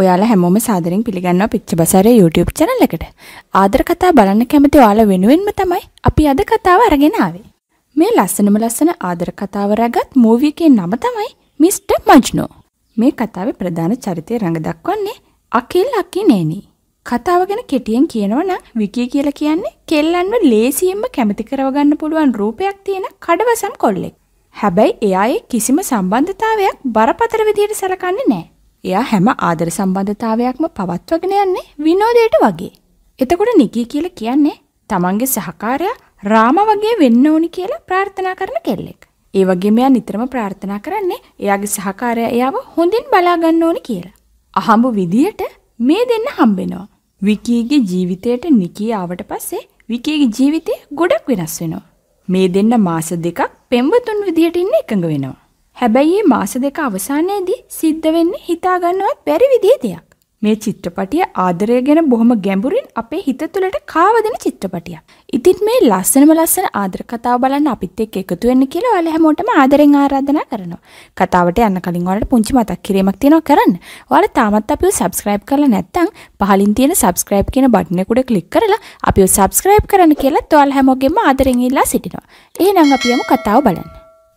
ඔයාලා හැමෝම සාදරෙන් පිළිගන්නවා පිච්චබසාරේ YouTube channel එකට. ආදර කතා බලන්න කැමති ඔයාලා වෙනුවෙන්ම තමයි අපි අද කතාව අරගෙන ආවේ. මේ ලස්සනම ලස්සන ආදර කතාව රැගත් මූවි එකේ නම තමයි Mr. Majno. මේ කතාවේ ප්‍රධාන චරිතය රඟ දක්වන්නේ අකිල් අකිනේනි. කතාව ගැන කෙටියෙන් කියනවා නම් විකී කියලා කියන්නේ කෙල්ලන්ව ලේසියෙන්ම කැමති කරවගන්න පුළුවන් රූපයක් තියෙන කඩවසම් කොල්ලෙක්. හැබැයි එයා කිසිම සම්බන්ධතාවයක් බරපතල විදියට සැලකන්නේ නැහැ. එයා හැම ආදර සම්බන්ධතාවයක්ම පවත්වගෙන යන්නේ විනෝදයට වගේ. එතකොට නිකී කියලා කියන්නේ තමන්ගේ සහකාරයා රාම වගේ වෙන්න ඕනි කියලා ප්‍රාර්ථනා කරන කෙල්ලෙක්. ඒ වගේම එයා නිතරම ප්‍රාර්ථනා කරන්නේ එයාගේ සහකාරයා එයාව හොඳින් බලා ගන්න ඕනි කියලා. අහඹ විදියට මේ දෙන්න හම්බෙනවා. විකීගේ ජීවිතයට නිකී ආවට පස්සේ විකීගේ ජීවිතේ ගොඩක් වෙනස් වෙනවා. මේ දෙන්න මාස දෙකක් පෙම්වතුන් විදියට ඉන්න එකඟ වෙනවා. හැබැයි මේ මාස දෙක අවසානයේදී සිද්ධ වෙන්නේ හිතාගන්නවත් බැරි විදිහේ දෙයක්. මේ චිත්‍රපටිය ආදරය ගැන බොහොම ගැඹුරින් අපේ හිත තුළට කාවදින චිත්‍රපටියක්. ඉතින් මේ ලස්සනම ලස්සන ආදර කතාව බලන්න අපිත් එක්ක එකතු වෙන්න කියලා ඔයාලා හැමෝටම ආදරෙන් ආරාධනා කරනවා. කතාවට යන්න කලින් ඔයාලට පුංචි මතක් කිරීමක් තියෙනවා කරන්න. ඔයාලා තාමත් අපිව subscribe කරලා නැත්නම් පහලින් තියෙන subscribe කියන බටන් එක උඩ ක්ලික් කරලා අපිව subscribe කරන්න කියලා ඔයාලා හැමෝගෙම ආදරෙන් ඉල්ලා සිටිනවා. එහෙනම් අපි යමු කතාව බලන්න.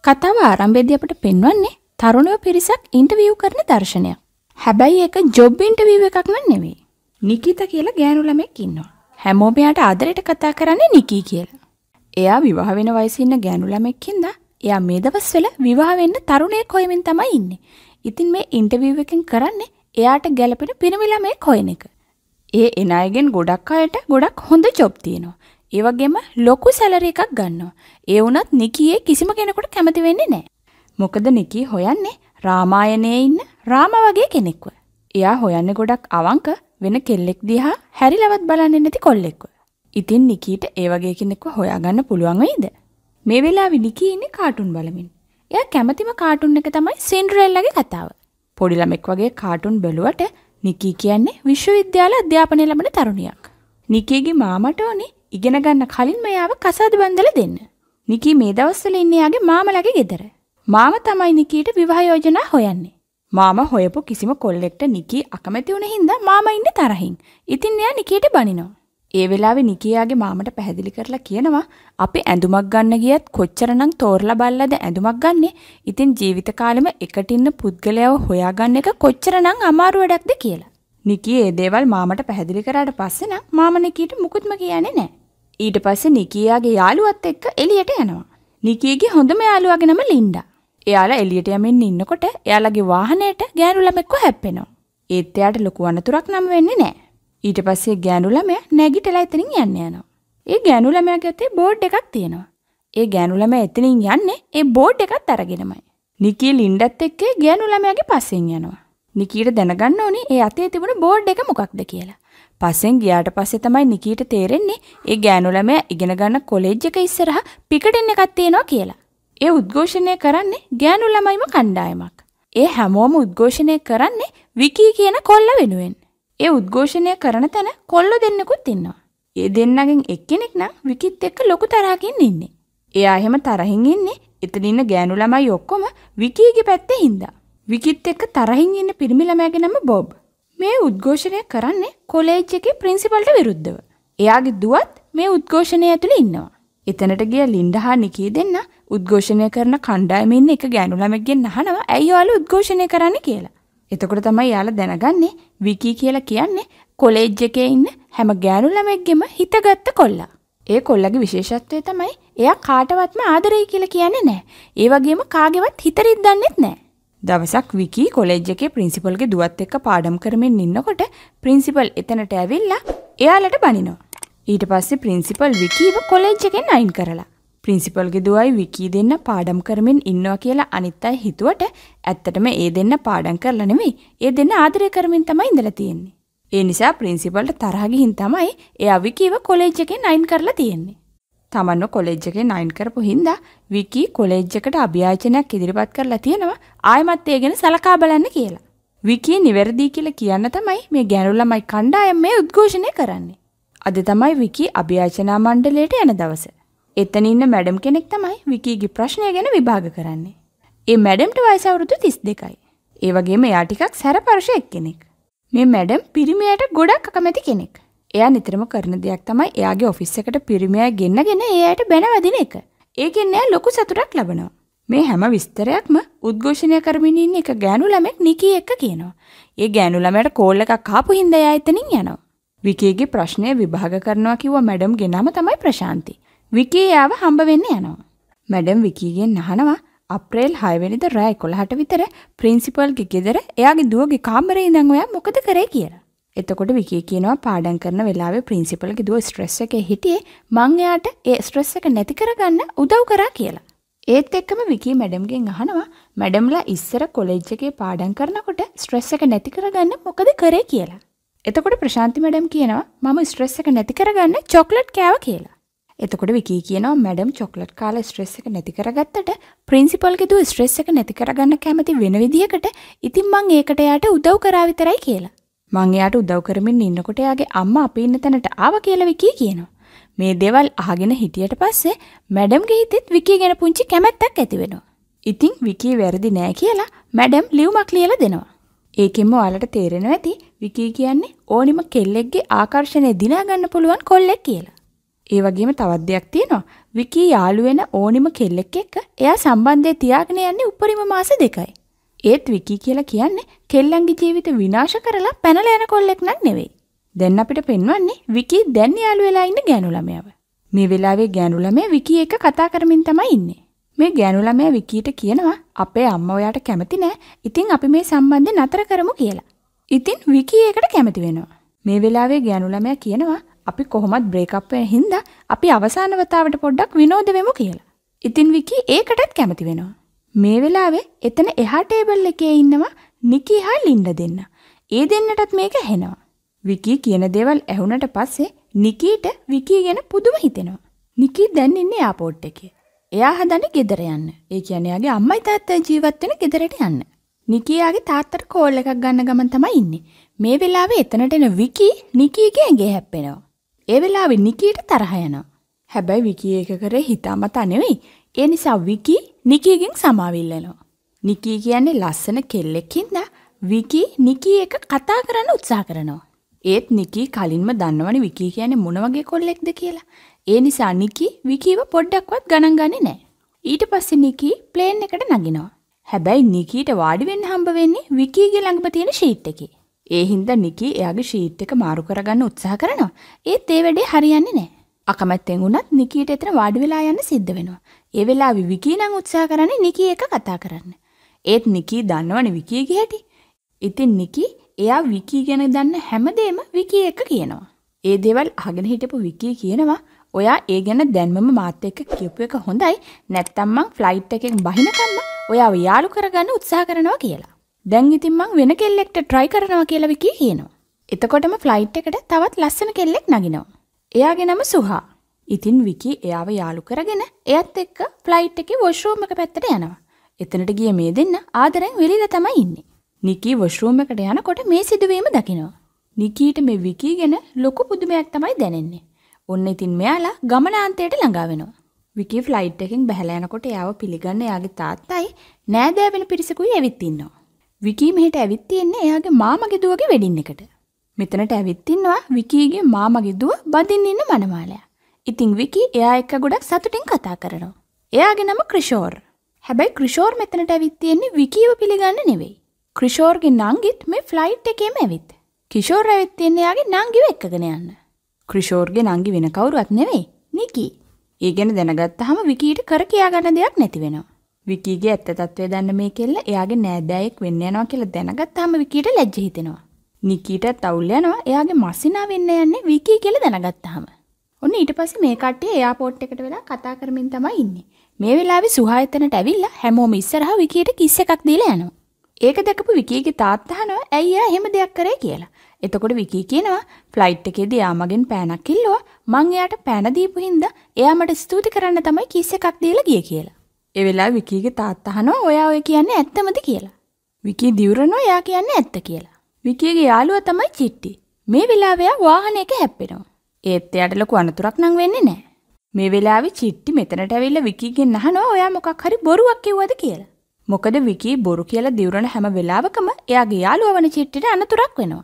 කතාව ආරම්භයේදී අපට පෙන්වන්නේ තරුණයෝ පිරිසක් ඉන්ටර්විව් කරන දර්ශනයක්. හැබැයි ඒක ජොබ් ඉන්ටර්විව් එකක් නන් නෙවෙයි. නිකිතා කියලා ගෑනු ළමෙක් ඉන්නවා. හැමෝම යාට ආදරයට කතා කරන්නේ නිකී කියලා. එයා විවාහ වෙන වයසේ ඉන්න ගෑනු ළමෙක් හින්දා එයා මේ දවස්වල විවාහ වෙන්න තරුණයෙක් හොයමින් තමයි ඉන්නේ. ඉතින් මේ ඉන්ටර්විව් එකෙන් කරන්නේ එයාට ගැළපෙන පිරිමි ළමයෙක් හොයන එක. ඒ එන අයගෙන් ගොඩක් අයට ගොඩක් හොඳ ජොබ් තියෙනවා. ඒ වගේම ලොකු සැලරි එකක් ගන්නවා. ඒ වුණත් නිකියේ කිසිම කෙනෙකුට කැමති වෙන්නේ නැහැ. මොකද නිකී හොයන්නේ රාමායනයේ ඉන්න රාම වගේ කෙනෙක්ව. එයා හොයන්නේ ගොඩක් අවංක වෙන කෙල්ලෙක් දිහා හැරිලවත් බලන්නේ නැති කොල්ලෙක්ව. ඉතින් නිකීට ඒ වගේ කෙනෙක්ව හොයාගන්න පුළුවන් වෙයිද? මේ වෙලාවේ නිකී ඉන්නේ කාටුන් බලමින්. එයා කැමතිම කාටුන් එක තමයි සින්ඩරෙල්ලාගේ කතාව. පොඩි ළමෙක් වගේ කාටුන් බැලුවට නිකී කියන්නේ විශ්වවිද්‍යාල අධ්‍යාපනය ලබන තරුණියක්. නිකීගේ මාමට ඕනේ ඉගෙන ගන්න කලින් මෙයාව කසාද බන්දලා දෙන්න. නිකී මේ දවස්වල ඉන්නේ යාගේ මාමලගේ ගෙදර. මාම තමයි නිකීට විවාහ යෝජනා හොයන්නේ. මාම හොයපු කිසිම කොල්ලෙක්ට නිකී අකමැති වුණ හින්දා මාම ඉන්නේ තරහින්. ඉතින් එයා නිකීට බනිනවා. ඒ වෙලාවේ නිකියාගේ මාමට පැහැදිලි කරලා කියනවා අපි ඇඳුමක් ගන්න ගියත් කොච්චරනම් තෝරලා බලලාද ඇඳුමක් ගන්නෙ. ඉතින් ජීවිත කාලෙම එකට ඉන්න පුද්ගලයව හොයාගන්න එක කොච්චරනම් අමාරු වැඩක්ද කියලා. නිකී ඒ දේවල් මාමට පැහැදිලි කරාට පස්සේ නම් මාම නිකීට මුකුත්ම කියන්නේ නැහැ. ඊට පස්සේ නිකියාගේ යාළුවත් එක්ක එළියට යනවා. නිකියගේ හොඳම යාළුවාගේ නම ලින්ඩා. එයාලා එළියට යමින් ඉන්නකොට එයාලගේ වාහනයට ගෑනු ළමෙක්ව හැප්පෙනවා. ඒත් එයාට ලොකු අනතුරක් නම් වෙන්නේ නැහැ. ඊට පස්සේ ගෑනු ළමයා නැගිටලා එතනින් යන්න යනවා. ඒ ගෑනු ළමයාගේ අතේ බෝඩ් එකක් තියෙනවා. ඒ ගෑනු ළමයා එතනින් යන්නේ ඒ බෝඩ් එකත් අරගෙනමයි. නිකී ලින්ඩත් එක්ක ගෑනු ළමයාගේ පස්සෙන් යනවා. නිකීට දැනගන්න ඕනේ ඒ අතේ තිබුණ බෝඩ් එක මොකක්ද කියලා. පස්සෙන් ගියාට පස්සේ තමයි නිකීට තේරෙන්නේ ඒ ගෑනු ළමයා ඉගෙන ගන්න කොලෙජ් එක ඉස්සරහා පිකටින් එකක් තියෙනවා කියලා. ඒ උද්ඝෝෂණය කරන්නේ ගෑනු ළමයිම කණ්ඩායමක්. ඒ හැමෝම උද්ඝෝෂණය කරන්නේ විකී කියන කොල්ල වෙනුවෙන්. ඒ උද්ඝෝෂණය කරන තැන කොල්ලෝ දෙන්නෙකුත් ඉන්නවා. ඒ දෙන්නගෙන් එක්කෙනෙක් නම් විකිත් එක්ක ලොකු තරහකින් ඉන්නේ. එයා එහෙම තරහින් ඉන්නේ එතන ඉන්න ගෑනු ළමයි ඔක්කොම විකීගේ පැත්තේ හින්දා. විකිත් එක්ක තරහින් ඉන්න පිරිමි ළමයාගේ නම බොබ්. මේ උද්ඝෝෂණය කරන්නේ කොලේජ් එකේ ප්‍රින්සිපල්ට විරුද්ධව. එයාගේ දුවත් මේ උද්ඝෝෂණය ඇතුළේ ඉන්නවා. එතනට ගිය ලින්ඩා හා නිකී දෙන්න උද්ඝෝෂණය කරන කණ්ඩායමේ ඉන්න එක ගෑනු ළමෙක්ගෙන් අහනවා ඇයි ඔයාලා උද්ඝෝෂණය කරන්නේ කියලා. එතකොට තමයි යාලා දැනගන්නේ විකී කියලා කියන්නේ කොලේජ් එකේ ඉන්න හැම ගෑනු ළමෙක්ගෙම හිතගත්ත කොල්ලා. ඒ කොල්ලගේ විශේෂත්වය තමයි එයා කාටවත්ම ආදරයි කියලා කියන්නේ නැහැ. ඒ වගේම කාගේවත් හිතරිද්දන්නෙත් නැහැ. දවසක් විකි කොලෙජ් එකේ ප්‍රින්සිපල්ගේ දුවත් එක්ක පාඩම් කරමින් ඉන්නකොට ප්‍රින්සිපල් එතනට ඇවිල්ලා එයාලට බනිනවා. ඊට පස්සේ ප්‍රින්සිපල් විකීව කොලෙජ් එකෙන් අයින් කරලා. ප්‍රින්සිපල්ගේ දුවයි විකී දෙන්න පාඩම් කරමින් ඉන්නවා කියලා අනිත් අය හිතුවට ඇත්තටම ඒ දෙන්න පාඩම් කරලා නෙමෙයි. ඒ දෙන්න ආදරය කරමින් තමයි ඉඳලා තියෙන්නේ. ඒ නිසා ප්‍රින්සිපල්ට තරහ ගිහින් තමයි එයා විකීව කොලෙජ් එකෙන් අයින් කරලා තියෙන්නේ. තමන්ව කොලෙජ් එකේ නයින් කරපු හින්දා විකි කොලෙජ් එකට අභියාචනයක් ඉදිරිපත් කරලා තියෙනවා ආයමත් ඒ ගැන සලකා බලන්න කියලා. විකි නිවැරදි කියලා කියන්න තමයි මේ ගැහැණු ළමයි කණ්ඩායම මේ උද්ඝෝෂණය කරන්නේ. අද තමයි විකි අභියාචනා මණ්ඩලයට යන දවස. එතන ඉන්න මැඩම් කෙනෙක් තමයි විකිගේ ප්‍රශ්නය ගැන විභාග කරන්නේ. ඒ මැඩම්ට වයස අවුරුදු 32යි. ඒ වගේම එයා ටිකක් සැරපරුෂ එක්කෙනෙක්. මේ මැඩම් පිරිමියට ගොඩක් අකමැති කෙනෙක්. එයා නිතරම කරන දෙයක් තමයි එයාගේ ඔෆිස් එකට පිරිමියා ගෙන්නගෙන ඒ අයට බැනවදින එක. ඒකෙන් එයා ලොකු සතුටක් ලබනවා. මේ හැම විස්තරයක්ම උද්ඝෝෂණය කරමින් ඉන්න එක ගෑනු ළමෙක් නිකී එක්ක කියනවා. ඒ ගෑනු ළමයට කෝල් එකක් ආපු හින්දා එයා එතනින් යනවා. විකීගේ ප්‍රශ්නය විභාග කරනවා කිව්ව මැඩම් ගෙනම තමයි ප්‍රශාන්ති. විකී යාව හම්බ වෙන්න යනවා. මැඩම් විකීගෙන් අහනවා අප්‍රේල් 6 වෙනිදා රෑ 11ට විතර ප්‍රින්සිපල්ගේ ගෙදර එයාගේ දුවගේ කාමරේ ඉඳන් ඔයා මොකද කරේ කියලා. එතකොට විකිය කියනවා පාඩම් කරන වෙලාවේ ප්‍රින්සිපල් කිව්වා ස්ට්‍රෙස් එකේ හිටියේ මං එයාට ඒ ස්ට්‍රෙස් එක නැති කරගන්න උදව් කරා කියලා. ඒත් එක්කම විකී මැඩම්ගෙන් අහනවා මැඩම්ලා ඉස්සර කොලෙජ් එකේ පාඩම් කරනකොට ස්ට්‍රෙස් එක නැති කරගන්න මොකද කරේ කියලා. එතකොට ප්‍රශාන්ති මැඩම් කියනවා මම ස්ට්‍රෙස් එක නැති කරගන්න චොක්ලට් කෑව කියලා. එතකොට විකී කියනවා මැඩම් චොක්ලට් කාලා ස්ට්‍රෙස් එක නැති කරගත්තට ප්‍රින්සිපල් කිව්ව ස්ට්‍රෙස් එක නැති කරගන්න කැමති වෙන විදියකට ඉතින් මං ඒකට එයාට උදව් කරා විතරයි කියලා. මං එයාට උදව් කරමින් ඉන්නකොට එයාගේ අම්මා අපි ඉන්න තැනට ආවා කියලා විකී කියනවා. මේ දේවල් අහගෙන හිටියට පස්සේ මැඩම්ගේ හිතෙත් විකී ගැන පුංචි කැමැත්තක් ඇති වෙනවා. ඉතින් විකී වැරදි නෑ කියලා මැඩම් ලියුමක් ලියලා දෙනවා. ඒකෙන්ම ඔයාලට තේරෙනවා ඇති විකී කියන්නේ ඕනිම කෙල්ලෙක්ගේ ආකර්ෂණය දිනා ගන්න පුළුවන් කොල්ලෙක් කියලා. ඒ වගේම තවත් දෙයක් තියෙනවා. විකී යාළු වෙන ඕනිම කෙල්ලෙක් එක්ක එයා සම්බන්ධය තියාගෙන යන්නේ උපරිම මාස දෙකයි. ඒත් විකි කියලා කියන්නේ කෙල්ලන්ගේ ජීවිත විනාශ කරලා පැනල යන කොල්ලෙක් නක් නෙවෙයි. දැන් අපිට පෙන්වන්නේ විකි දැන් යාළු වෙලා ඉන්න ගෑනු ළමයාව. මේ වෙලාවේ ගෑනු ළමයා විකි එක කතා කරමින් තමයි ඉන්නේ. මේ ගෑනු ළමයා විකීට කියනවා අපේ අම්මා ඔයාට කැමති නෑ. ඉතින් අපි මේ සම්බන්ධය නතර කරමු කියලා. ඉතින් විකී ඒකට කැමති වෙනවා. මේ වෙලාවේ ගෑනු ළමයා කියනවා අපි කොහොමත් බ්‍රේකප් වෙන හින්දා අපි අවසාන වතාවට පොඩ්ඩක් විනෝද වෙමු කියලා. ඉතින් විකී ඒකටත් කැමති වෙනවා. මේ වෙලාවේ එතන එහා ටේබල් එකේ ඉන්නවා නිකි හා ලින්ඩ දෙන්න. ඒ දෙන්නටත් මේක ඇහෙනවා. විකී කියන දේවල් ඇහුනට පස්සේ නිකීට විකී ගැන පුදුම හිතෙනවා. නිකී දැන් ඉන්නේ එයාපෝට් එකේ. එයා හදන්නේ ගෙදර යන්න. ඒ කියන්නේ යාගේ අම්මයි තාත්තයි ජීවත් වෙන ගෙදරට යන්න. නිකියාගේ තාත්තට කෝල් එකක් ගන්න ගමන් තමයි ඉන්නේ. මේ වෙලාවේ එතනට එන විකි නිකීගේ ඇඟේ හැප්පෙනවා. ඒ වෙලාවේ නිකීට තරහ යනවා. හැබැයි විකී ඒක කරේ හිතාමතා නෙවෙයි. ඒ නිසා විකී නිකියගෙන් සමාවිල්ලනවා. නිකී කියන්නේ ලස්සන කෙල්ලෙක්කින්ද විකි නිකී එක කතා කරන්න උත්සා කරනවා. ඒත් නිකී කලින්ම දන්නවනි විකී කියන්නේ මොන වගේ කොල්ලෙක්ද කියලා. ඒ නිසා නිකී විකීව පොඩ්ඩක්වත් ගණන් ගන්නේ නැහැ. ඊට පස්සේ නිකී ප්ලේන් එකට නගිනවා. හැබැයි නිකීට වාඩි වෙන්න හම්බ වෙන්නේ විකීගේ ළඟම තියෙන ෂීට් එකේ. ඒ හින්දා නිකී එයාගේ ෂීට් එක මාරු කරගන්න උත්සාහ කරනවා. ඒත් ඒ වැඩේ හරියන්නේ නැහැ. අකමැත්තෙන් වුණත් නිකීට එතන වාඩි වෙලා යන්න සිද්ධ වෙනවා. ඒ වෙලාවෙ විකී නම් උත්සාහ කරන්නේ නිකී එක කතා කරන්න. ඒත් නිකී දන්නවනේ විකීගේ හැටි. ඉතින් නිකී එයා විකී ගැන දන්න හැමදේම විකී එක කියනවා. ඒ දේවල් අහගෙන හිටපු විකී කියනවා ඔයා ඒ ගැන දැන්මම මාත් එක්ක කියපු එක හොඳයි නැත්තම් මං ෆ්ලයිට් එකෙන් බහිනකම්ම ඔයාව යාළු කරගන්න උත්සාහ කරනවා කියලා. දැන් ඉතින් මං වෙන කෙල්ලෙක්ට try කරනවා කියලා විකී කියනවා. එතකොටම ෆ්ලයිට් එකට තවත් ලස්සන කෙල්ලෙක් නගිනවා. එයාගේ නම සුහා. ඉතින් විකි එයාව යාළු කරගෙන එයත් එක්ක ෆ්ලයිට් එකේ වොෂ්රූම් එක පැත්තට යනවා. එතනට ගිය මේ දෙන්න ආදරෙන් වෙලිලා තමයි ඉන්නේ. නිකී වොෂ්රූම් එකට යනකොට මේ සිදුවීම දකිනවා. නිකීට මේ විකී ගැන ලොකු පුදුමයක් තමයි දැනෙන්නේ. ඔන්න ඉතින් මෙයාලා ගමනාන්තයට ළඟා වෙනවා. විකී ෆ්ලයිට් එකෙන් බැහැලා යනකොට එයාව පිළිගන්න එයාගේ තාත්තයි නෑදෑ වෙන පිරිසකුයි ඇවිත් ඉන්නවා. විකී මෙහෙට ඇවිත් තියෙන්නේ එයාගේ මාමගේ දුවගේ වෙඩින් එකට. මෙතනට ඇවිත් ඉන්නවා විකීගේ මාමගේ දුව බඳින්න ඉන්න මනමාලයා. ඉතිං විකි එයා එක්ක ගොඩක් සතුටින් කතා කරනවා. එයාගේ නම ක්‍රිෂෝර්. හැබැයි ක්‍රිෂෝර් මෙතනට ඇවිත් තියෙන්නේ විකීව පිළිගන්න නෙවෙයි. ක්‍රිෂෝර්ගේ නංගිත් මේ ෆ්ලයිට් එකේම ඇවිත්. කිෂෝර් ඇවිත් තියෙන්නේ එයාගේ නංගිව එක්කගෙන යන්න. ක්‍රිෂෝර්ගේ නංගි වෙන කවුරුවත් නෙවෙයි. නිකි. ඒ ගැන දැනගත්තාම විකීට කර කියා ගන්න දෙයක් නැති වෙනවා. විකීගේ ඇත්ත తත්වය දන්න මේ කෙල්ල එයාගේ නෑදෑයෙක් වෙන්න යනවා කියලා දැනගත්තාම විකීට ලැජ්ජ හිතෙනවා. නිකීට තවුල් යනවා එයාගේ මසිනා වෙන්න යන්නේ විකී කියලා දැනගත්තාම. ඔන්න ඊට පස්සේ මේ කට්ටිය එයාපෝට් එකට වෙලා කතා කරමින් තමයි ඉන්නේ. මේ වෙලාවේ සුහායතනට ඇවිල්ලා හැමෝම ඉස්සරහා විකියට කිස් එකක් දීලා යනවා. ඒක දැකපු විකියගේ තාත්තා අහනවා ඇයි එයා එහෙම දෙයක් කරේ කියලා. එතකොට විකී කියනවා ෆ්ලයිට් එකේදී එයා මගෙන් පෑනක් කිල්ලුවා මං එයාට පෑන දීපු හින්දා එයා මට ස්තුති කරන්න තමයි කිස් එකක් දීලා ගියේ කියලා. ඒ වෙලාවේ විකීගේ තාත්තා අහනවා ඔයා ඔය කියන්නේ ඇත්තමද කියලා. විකී දිවුරනවා එයා කියන්නේ ඇත්ත කියලා. විකීගේ යාළුවා තමයි චිට්ටි. මේ වෙලාවේ වාහනයක හැප්පෙනවා. ඒත් එයාට ලොකු අනතුරක් නම් වෙන්නේ නැහැ. මේ වෙලාවේ චිට්ටි මෙතනට ඇවිල්ලා විකිගෙන් අහනවා ඔයා මොකක් හරි බොරුවක් කිව්වද කියලා. මොකද විකී බොරු කියලා දිවුරන හැම වෙලාවකම එයාගේ යාළුවා වන චිට්ටිට අනතුරක් වෙනවා.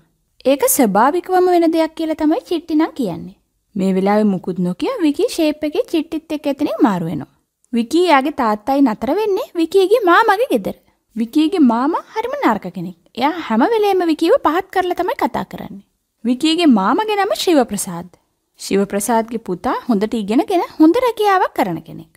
ඒක ස්වභාවිකවම වෙන දෙයක් කියලා තමයි චිට්ටි නම් කියන්නේ. මේ වෙලාවේ මුකුත් නොකිය විකී ෂේප් එකේ චිට්ටිත් එක්ක එතනින් මාරු වෙනවා. විකී යාගේ තාත්තයි නතර වෙන්නේ විකීගේ මාමගේ ගෙදර. විකීගේ මාමා හරිම නරක කෙනෙක්. එයා හැම වෙලේම විකීව පහත් කරලා තමයි කතා කරන්නේ. විකීගේ මාමගේ නම ශිව ප්‍රසාද්. ශිවප්‍රසාද්ගේ පුතා හොඳට ඉගෙනගෙන හොඳ රැකියාවක් කරන කෙනෙක්.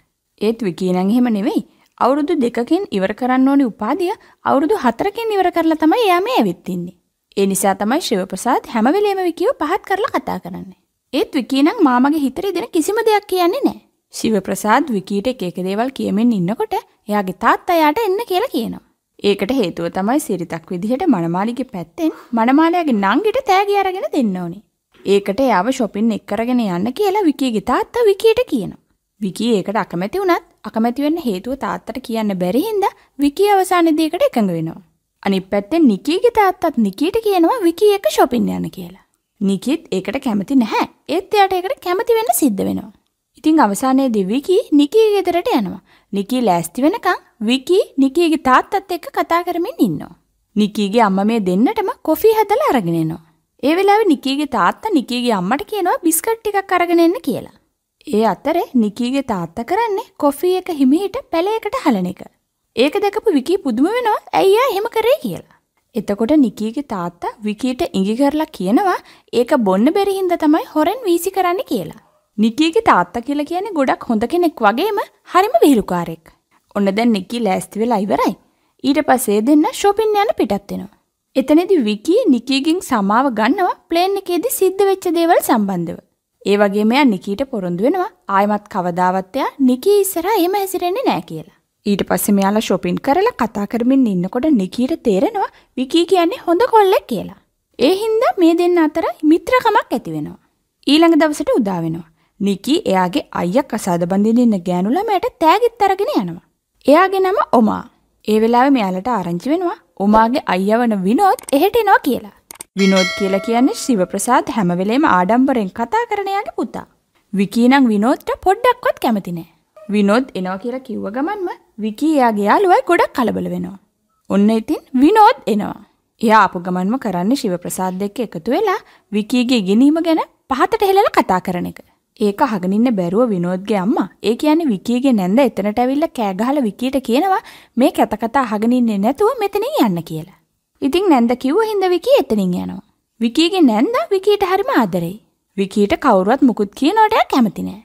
ඒත් විකී නම් එහෙම නෙවෙයි. අවුරුදු දෙකකින් ඉවර කරන්න ඕනි උපාධිය අවුරුදු හතරකින් ඉවර කරලා තමයි එයා මේ ඇවිත් ඉන්නේ. ඒ නිසා තමයි ශිවප්‍රසාද් හැම වෙලේම විකිව පහත් කරලා කතා කරන්නේ. ඒත් විකී නම් මාමගේ හිතරේ දෙන කිසිම දෙයක් කියන්නේ නැහැ. ශිවප්‍රසාද් විකීට එක එක දේවල් කියමින් ඉන්නකොට එයාගේ තාත්තා යාට එන්න කියලා කියනවා. ඒකට හේතුව තමයි සිරිතක් විදිහට මනමාලිගේ පැත්තෙන් මනමාලයාගේ නංගිට තෑගි අරගෙන දෙන්න ඕනේ. ඒකට එයාව ෂොපින් එක් කරගෙන යන්න කියලා විකීගේ තාත්තා විකීට කියනවා. විකී ඒකට අකමැති වුණත් අකමැති වෙන්න හේතුව තාත්තට කියන්න බැරි හින්දා විකී අවසානයේදීකට එකඟ වෙනවා. අනිත් පැත්තෙන් නිකීගේ තාත්තත් නිකීට කියනවා විකී එක ෂොපින් යන්න කියලා. නිකීත් ඒකට කැමති නැහැ. ඒත් එයාට ඒකට කැමති වෙන්න සිද්ධ වෙනවා. ඉතින් අවසානයේදී විකී නිකී ගෙදරට යනවා. නිකී ලෑස්ති වෙනකන් විකී නිකීගේ තාත්තත් එක්ක කතා කරමින් ඉන්නවා. නිකීගේ අම්ම මේ දෙන්නටම කොෆි හදලා අරගෙන එනවා. ඒ වෙලාවේ නිකීගේ තාත්තා නිකීගේ අම්මට කියනවා බිස්කට් ටිකක් අරගෙන එන්න කියලා. ඒ අතරේ නිකීගේ තාත්තා කරන්නේ කොෆී එක හිමිහිට පැලයකට හලන එක. ඒක දැකපු විකී පුදුම වෙනවා ඇයි එයා එහෙම කරේ කියලා. එතකොට නිකීගේ තාත්තා විකීට ඉඟි කරලා කියනවා ඒක බොන්න බැරි හින්දා තමයි හොරෙන් වීසි කරන්නේ කියලා. නිකීගේ තාත්තා කියලා කියන්නේ ගොඩක් හොඳ කෙනෙක් වගේම හරිම විහිළුකාරයෙක්. ඔන්න දැන් නිකී ලෑස්ති වෙලා ඉවරයි. ඊට පස්සේ දෙන්න shopping යන පිටත් වෙනවා. එතනදි විකී නිකීගෙන් සමාව ගන්නවා ප්ලේන් එකේදී සිද්ධ වෙච්ච දේවල් සම්බන්ධව. ඒ වගේම එයා නිකීට පොරොන්දු වෙනවා ආයෙමත් කවදාවත් එයා නිකී ඉස්සරහා එහෙම හැසිරෙන්නේ නැහැ කියලා. ඊට පස්සේ මෙයාලා shopping කරලා කතා කරමින් ඉන්නකොට නිකීට තේරෙනවා විකී කියන්නේ හොඳ කොල්ලෙක් කියලා. ඒ හින්දා මේ දෙන්න අතර මිත්‍රකමක් ඇති වෙනවා. ඊළඟ දවසට උදා වෙනවා. නිකී එයාගේ අයියා කසාද බඳින්න ඉන්න ගෑනු ළමයට තෑගිත් අරගෙන යනවා. එයාගේ නම ඔමා. ඒ වෙලාවේ මෙයාලට ආරංචි වෙනවා උමාගේ අයියවන විනෝත් එහෙට එනවා කියලා. විනෝත් කියලා කියන්නේ ශිවප්‍රසාද් හැමවෙලේම ආඩම්බරෙන් කතා කරන යාගේ පුතා. විකී නම් විනෝත්ට පොඩ්ඩක්වත් කැමති නෑ. විනෝත් එනවා කියලා කිව්ව ගමන්ම විකී එයාගේ යාළුවයි ගොඩක් කලබල වෙනවා. ඔන්න ඉතින් විනෝත් එනවා. එයා ආපු ගමන්ම කරන්නේ ශිවප්‍රසාද් එක්ක එකතු වෙලා විකීගේ ඉගෙනීම ගැන පහතට හෙලලා කතා කරන එක. ඒක අහගෙන ඉන්න බැරුව විනෝද්ගේ අම්මා. ඒ කියන්නේ විකිගේ නැන්ද එතනට ඇවිල්ලා කෑ ගහලා විකියට කියනවා මේ කැත කතා අහගෙන ඉන්නේ නැතුව මෙතනින් යන්න කියලා. ඉතින් නැන්ද කිව්ව හින්දා විකී එතනින් යනවා. විකිගේ නැන්ද විකියට හරිම ආදරෙයි. විකියට කවුරුවත් මුකුත් කියනවට කැමති නෑ.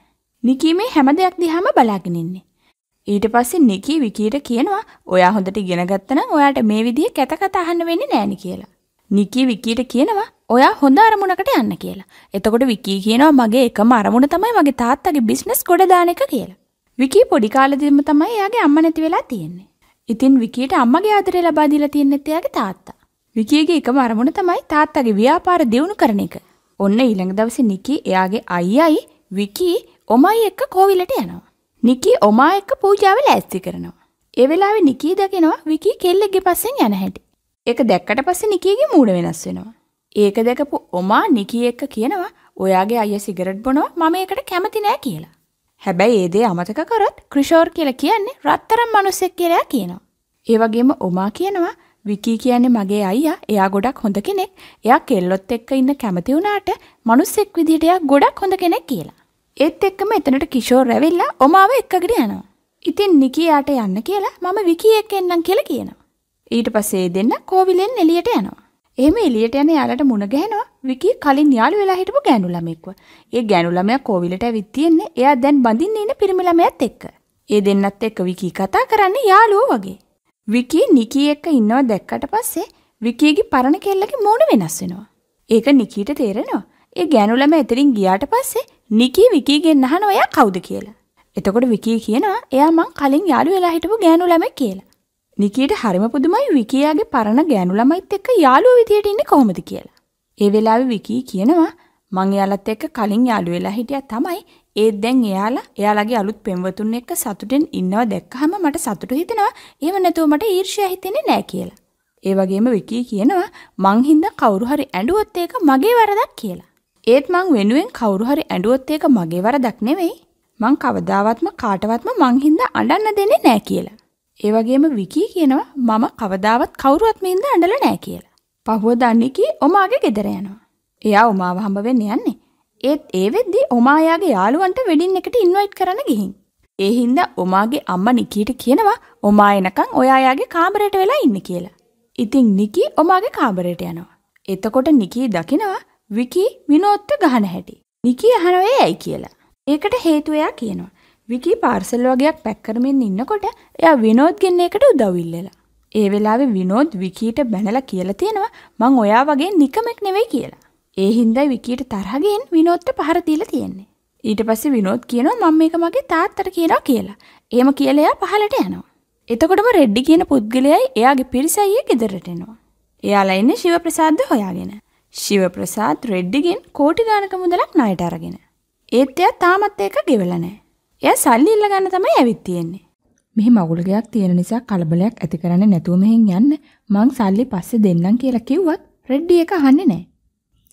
නිකී මේ හැම දෙයක් දිහාම බලාගෙන ඉන්නේ. ඊට පස්සේ නිකී විකීට කියනවා ඔයා හොඳට ඉගෙන ගත්තනම් ඔයාට මේ විදිහේ කැත කතා අහන්න වෙන්නේ නෑනේ කියලා. නිකී විකීට කියනවා ඔයා හොඳ අරමුණකට යන්න කියලා. එතකොට විකී කියනවා මගේ එකම අරමුණ තමයි මගේ තාත්තගේ බිස්නස් ගොඩ දාන එක කියලා. විකී පොඩි කාලෙදිම තමයි එයාගේ අම්මා නැති වෙලා තියෙන්නේ. ඉතින් විකීට අම්මගේ ආදරය ලබා දීලා තියෙන්නේ එයාගේ තාත්තා. විකීගේ එකම අරමුණ තමයි තාත්තගේ ව්‍යාපාර දියුණු කරන එක. ඔන්න ඊළඟ දවසේ නිකී එයාගේ අයියයි විකී ඔමයි එක්ක කෝවිලට යනවා. නිකී ඔමා එක්ක පූජාව ලෑස්ති කරනවා. ඒ වෙලාවේ නිකී දකිනවා විකී කෙල්ලෙක්ගේ පස්සෙන් යන හැටි. ඒක දැක්කට පස්සේ නිකියගේ මූණ වෙනස් වෙනවා. ඒක දැකපු ඔමා නිකිය එක්ක කියනවා ඔයාගේ අයියා සිගරට් බොනවා මම ඒකට කැමති නෑ කියලා. හැබැයි ඒ දේ අමතක කරොත් ක්‍රිෂෝර් කියලා කියන්නේ රත්තරන් මිනිස්සෙක් කියලා කියනවා. ඒ වගේම ඔමා කියනවා විකී කියන්නේ මගේ අයියා එයා ගොඩක් හොඳ කෙනෙක් එයා කෙල්ලොත් එක්ක ඉන්න කැමති වුණාට මනුස්සෙක් විදිහට එයා ගොඩක් හොඳ කෙනෙක් කියලා. ඒත් එක්කම එතනට කිෂෝර් රැවිල්ලා ඔමාව එක්කගෙන යනවා. ඉතින් නිකියාට යන්න කියලා මම විකී එක්ක එන්නම් කියලා කියනවා. ඊට පස්සේ දෙන්න කෝවිලෙන් එළියට යනවා. එහෙම එළියට යන යාලට මුණ ගැහෙනවා විකී කලින් යාළු වෙලා හිටපු ගෑනු ළමෙක්ව. ඒ ගෑනු ළමයා කෝවිලට ඇවිත් තියෙන්නේ එයා දැන් බඳින්න ඉන්න පිරිමි ළමයාත් එක්ක. ඒ දෙන්නත් එක්ක විකී කතා කරන්නේ යාළුවෝ වගේ. විකී නිකී එක්ක ඉන්නව දැක්කට පස්සේ විකීගේ පරණ කෙල්ලගේ මූණ වෙනස් වෙනවා. ඒක නිකීට තේරෙනවා. ඒ ගෑනු ළමයා එතනින් ගියාට පස්සේ නිකී විකීගෙන් අහනවා එයා කවුද කියලා. එතකොට විකී කියනවා එයා මං කලින් යාළු වෙලා හිටපු ගෑනු ළමෙක් කියලා. නිකීට හරිම පුදුමයි විකයාගේ පරණ ගෑනු ළමයිත් එක්ක යාළුව විදියට ඉන්නේ කොහොමද කියලා. ඒ වෙලාවේ විකී කියනවා මං එයාලත් එක්ක කලින් යාළු වෙලා හිටියා තමයි. ඒත් දැන් එයාලා එයාලගේ අලුත් පෙම්වතුන් එක්ක සතුටෙන් ඉන්නව දැක්කහම මට සතුටු හිතෙනවා. එහෙම නැතුව මට ඊර්ෂ්‍යා හිතෙන්නේ නැහැ කියලා. ඒ වගේම විකී කියනවා මං හින්දා කවුරු හරි ඇඬුවොත් ඒක මගේ වරදක් කියලා. ඒත් මං වෙනුවෙන් කවුරු හරි ඇඬුවොත් ඒක මගේ වරදක් නෙවෙයි. මං කවදාවත්ම කාටවත්ම මං හින්දා අඬන්න දෙන්නේ නැහැ කියලා. ඒ වගේම විකී කියනවා මම කවදාවත් කවුරුවත් මෙන්ද ඇඬලා නෑ කියලා. පහුවදා නිකී ඔමාගේ ගෙදර යනවා. එයා ඔමාව හම්බ වෙන්න යන්නේ. ඒත් ඒ වෙද්දි ඔමා එයාගේ යාළුවන්ට වෙඩින් එකට ඉන්වයිට් කරන්න ගිහින්. ඒ හින්දා ඔමාගේ අම්මා නිකීට කියනවා ඔමා එනකන් ඔයා එයාගේ කාමරයට වෙලා ඉන්න කියලා. ඉතින් නිකී ඔමාගේ කාමරයට යනවා. එතකොට නිකී දකිනවා විකී විනෝත්ට ගහන හැටි. නිකී අහනවා ඇයි කියලා. ඒකට හේතුව එයා කියනවා විකී පාර්සල් වගේයක් පැක්කරමින් ඉන්නකොට එයා විනෝද්ගෙන්න එකට උදවිල්ලලා. ඒ වෙලාවෙ විනෝද් විකීට බැනලා කියලා තියෙනවා මං ඔයා වගේ නිකමෙක් නෙවෙයි කියලා. ඒ හින්දයි විකීට තරහගෙන් විනෝත්ට පහරදීලා තියෙන්නේ. ඊට පස්සේ විනෝද් කියනවා මම මේක මගේ තාත්තට කියනවා කියලා. එහෙම කියලා එයා පහලට යනවා. එතකොටම රෙඩ්ඩි කියන පුද්ගලයයි එයාගේ පිරිසයිය ගෙදරට එනවා. එයාලා ඉන්නේ ශිව ප්‍රසාද්ද හොයාගෙන. ශිව ප්‍රසාද් රෙඩ්ඩිගෙන් කෝටි ගානක මුදලක් ණයට අරගෙන. ඒත් එයා තාමත් ඒක ගෙවලා නැහැ. එයා සල්ලි ඉල්ල ගන්න තමයි ඇවිත් තියෙන්නේ. මෙහි මගුල් ගයක් තියෙන නිසා කලබලයක් ඇති කරන්නේ නැතුව මෙහෙන් යන්න මං සල්ලි පස්සේ දෙන්නම් කියලා කිව්වත් රෙඩ්ඩි එක අහන්නේ නැහැ.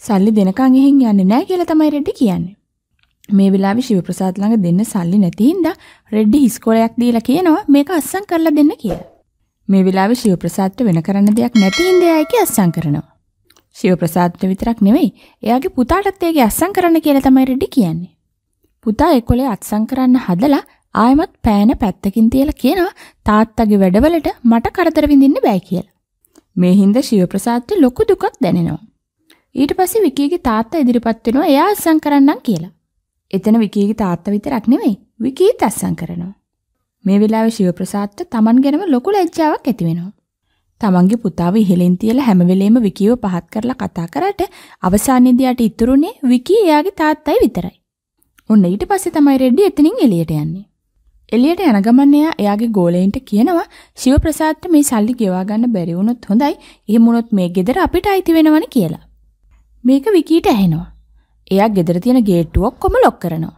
සල්ලි දෙනකන් එහෙන් යන්නේ නැහැ කියලා තමයි රෙඩ්ඩි කියන්නේ. මේ වෙලාවේ ශිවප්‍රසාද් ළඟ දෙන්න සල්ලි නැති හින්දා රෙඩ්ඩි හිස්කොලයක් දීලා කියනවා මේක අස්සම් කරලා දෙන්න කියලා. මේ වෙලාවේ ශිවප්‍රසාද්ට වෙන කරන්න දෙයක් නැති හින්දා එයාගේ අස්සම් කරනවා. ශිවප්‍රසාද්ට විතරක් නෙවෙයි එයාගේ පුතාටත් ඒකේ අස්සම් කරන්න කියලා තමයි රෙඩ්ඩි කියන්නේ. පුතා එකොලේ අත්සන් කරන්න හදලා ආයෙමත් පෑන පැත්තකින් තියලා කියනවා තාත්තගේ වැඩවලට මට කරදර විඳින්න බෑ කියලා. මේ හින්දා ශිවප්‍රසාද්ට ලොකු දුකක් දැනෙනවා. ඊට පස්සේ විකිගේ තාත්තා ඉදිරිපත් වෙනවා එයා අත්සන් කරන්නම් කියලා. එතන විකිගේ තාත්තා විතරක් නෙමෙයි විකීත් අත්සන් කරනවා. මේ වෙලාවේ ශිවප්‍රසාද්ට Taman ගැනම ලොකු ලැජ්ජාවක් ඇති වෙනවා. Tamanගේ පුතාව ඉහලින් තියලා හැම වෙලෙම විකිව පහත් කරලා කතා කරාට අවසානයේදී යට ඉතුරුනේ විකී එයාගේ තාත්තයි විතරයි. ඔන්න ඊට පස්සේ තමයි රෙඩ්ඩි එතනින් එළියට යන්නේ. එළියට යන ගමන් එයා එයාගේ ගෝලෙයින්ට කියනවා ශිව ප්‍රසාද්ට මේ සල්ලි ගෙවා ගන්න බැරි වුණොත් හොඳයි. එහෙම වුණොත් මේ ගෙදර අපිට අයිති වෙනවනේ කියලා. මේක විකීට ඇහෙනවා. එයා ගෙදර තියෙන ගේට්ටුව ඔක්කොම ලොක් කරනවා.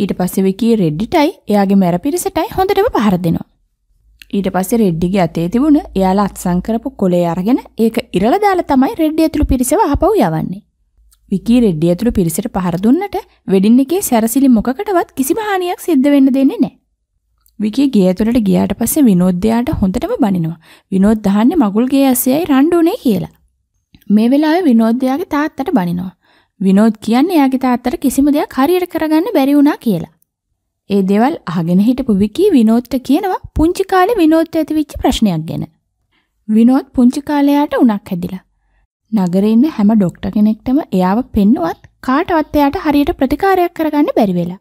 ඊට පස්සේ විකී රෙඩ්ඩිටයි එයාගේ මැරපිරිසටයි හොඳටම පහර දෙනවා. ඊට පස්සේ රෙඩ්ඩිගේ අතේ තිබුණ එයාලා අත්සන් කරපු කොලේ අරගෙන ඒක ඉරලා දාලා තමයි රෙඩ්ඩි ඇතුළු පිරිසව ආපහු යවන්නේ. විකී රෙඩ්ඩි ඇතුළු පිරිසට පහර දුන්නට වෙඩින් එකේ සැරසිලි මොකකටවත් කිසිම හානියක් සිද්ධ වෙන්න දෙන්නේ නැහැ. විකී ගේ ඇතුළට ගියාට පස්සේ විනෝද්යාට හොඳටම බනිනවා. විනෝද් දහන්නේ මගුල් ගේ ඇසෙයි රණ්ඩුනේ කියලා. මේ වෙලාවේ විනෝද්යාගේ තාත්තට බනිනවා. විනෝද් කියන්නේ එයාගේ තාත්තට කිසිම දෙයක් හරියට කරගන්න බැරි වුණා කියලා. ඒ දේවල් අහගෙන හිටපු විකී විනෝද්ට කියනවා පුංචි කාලේ විනෝද්ට ඇතිවෙච්ච ප්‍රශ්නයක් ගැන. විනෝද් පුංචි කාලේ යාට උණක් හැදිලා නගරේ ඉන්න හැම ડોක්ටර් කෙනෙක්ටම එයාව පෙන්නුවත් කාටවත් එයාට හරියට ප්‍රතිකාරයක් කරගන්න බැරි වෙලා.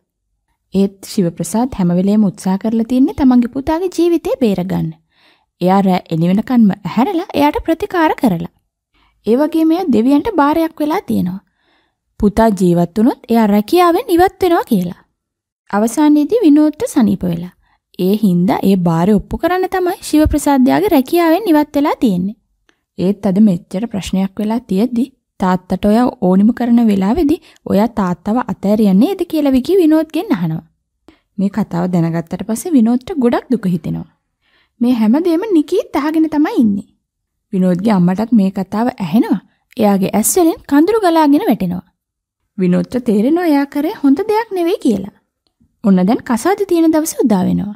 ඒත් ශිවප්‍රසාද් හැම වෙලේම උත්සාහ කරලා තින්නේ තමන්ගේ පුතාගේ ජීවිතේ බේරගන්න. එයා රැ එළි වෙනකන්ම ඇහැරලා එයාට ප්‍රතිකාර කරලා. ඒ වගේම එයා දෙවියන්ට බාරයක් වෙලා තියෙනවා. පුතා ජීවත් වුණොත් එයා රැකියාවෙන් ඉවත් වෙනවා කියලා. අවසානයේදී විනෝද්ට සනීප වෙලා. ඒ හින්දා ඒ බාරය ඔප්පු කරන්න තමයි ශිවප්‍රසාද් යාගේ රැකියාවෙන් ඉවත් වෙලා තියෙන්නේ. ඒත් අද මෙච්චර ප්‍රශ්නයක් වෙලා තියෙද්දි තාත්තට ඔය ඕනිම කරන වෙලාවේදී ඔයා තාත්තව අතෑරියන්නේ නේද කියලා විකි විනෝද්ගෙන් අහනවා. මේ කතාව දැනගත්තට පස්සේ විනෝද්ට ගොඩක් දුක හිතෙනවා. මේ හැමදේම නිකීත් අහගෙන තමයි ඉන්නේ. විනෝද්ගේ අම්මටත් මේ කතාව ඇහෙනවා. එයාගේ ඇස්වලින් කඳුළු ගලාගෙන වැටෙනවා. විනෝද්ට තේරෙනවා එයා කරේ හොඳ දෙයක් නෙවෙයි කියලා. ඔන්න දැන් කසාද තියෙන දවස උදා වෙනවා.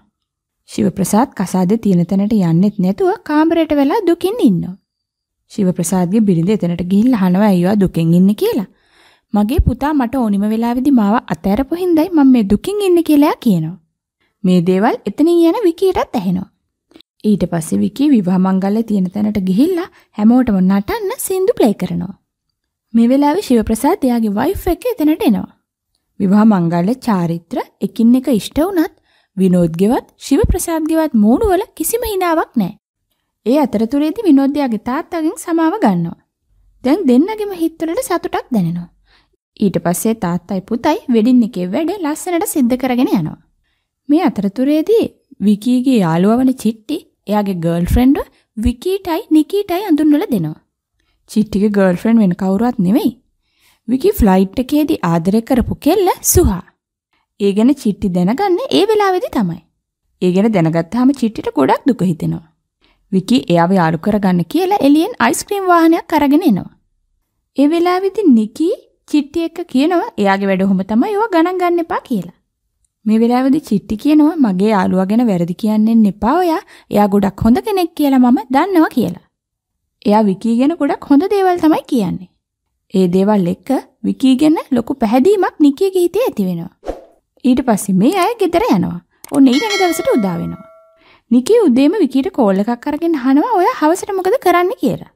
ශිවප්‍රසාද් කසාදේ තියෙන තැනට යන්නෙත් නැතුව කාමරයට වෙලා දුකින් ඉන්නවා. ශිවප්‍රසාද්ගේ බිරිඳ එතනට ගිහිල්ලා අහනවා අයියෝ දුකෙන් ඉන්නේ කියලා. මගේ පුතා මට ඕනිම වෙලාවේදී මාව අතහැරපු හින්දායි මම මේ දුකින් ඉන්නේ කියලා කියනවා. මේ දේවල් එතනින් යන විකීටත් ඇහෙනවා. ඊට පස්සේ විකී විවාහ මංගල්‍යයේ තියෙන තැනට ගිහිල්ලා හැමෝටම නටන්න සින්දු ප්ලේ කරනවා. මේ වෙලාවේ ශිවප්‍රසාද් එයාගේ වයිෆ් එක්ක එතනට එනවා. විවාහ මංගල්‍ය චාරිත්‍ර එකින් එක ඉෂ්ට වුණත් විනෝද්ගෙවත් ශිවප්‍රසාද්ගෙවත් මූණුවල කිසිම හිණාවක් නැහැ. ඒ අතරතුරේදී විනෝද්යාගේ තාත්තගෙන් සමාව ගන්නවා. දැන් දෙන්නගෙම හිතවලට සතුටක් දැනෙනවා. ඊට පස්සේ තාත්තයි පුතයි වෙඩින් එකේ වැඩ ලස්සනට සිද්ධ කරගෙන යනවා. මේ අතරතුරේදී විකීගේ යාළුවා වන චිට්ටි එයාගේ ගර්ල්ෆ්‍රෙන්ඩ් විකීටයි නිකීටයි අඳුන්වලා දෙනවා. චිට්ටිගේ ගර්ල්ෆ්‍රෙන්ඩ් වෙන කවුරුවත් නෙවෙයි. විකී ෆ්ලයිට් එකේදී ආදරය කරපු කෙල්ල සුහා. ඒ ගැන චිට්ටි දැනගන්නේ ඒ වෙලාවේදී තමයි. ඒ ගැන දැනගත්තාම චිට්ටිට ගොඩක් දුක හිතෙනවා. විකි එයාව යාළු කරගන්න කියලා එළියෙන් අයිස්ක්‍රීම් වාහනයක් අරගෙන එනවා. ඒ වෙලාවේදී නිකි චිට්ටි එක කියනවා එයාගේ වැඩ හොම තමයි ඒවා ගණන් ගන්න එපා කියලා. මේ වෙලාවේදී චිට්ටි කියනවා මගේ යාළුවා ගැන වැරදි කියන්නෙන්න එපා ඔයා. එයා ගොඩක් හොඳ කෙනෙක් කියලා මම දන්නවා කියලා. එයා විකී ගැන ගොඩක් හොඳ දේවල් තමයි කියන්නේ. ඒ දේවල් එක්ක විකී ගැන ලොකු පැහැදීමක් නිකියගේ හිතේ ඇති වෙනවා. ඊට පස්සේ මේ අය ගෙදර යනවා. ඔන්න ඊළඟ දවසට උදා වෙනවා. නිකී උදේම විකීට කෝල් එකක් අරගෙන අහනවා ඔයා හවසට මොකද කරන්න කියලා.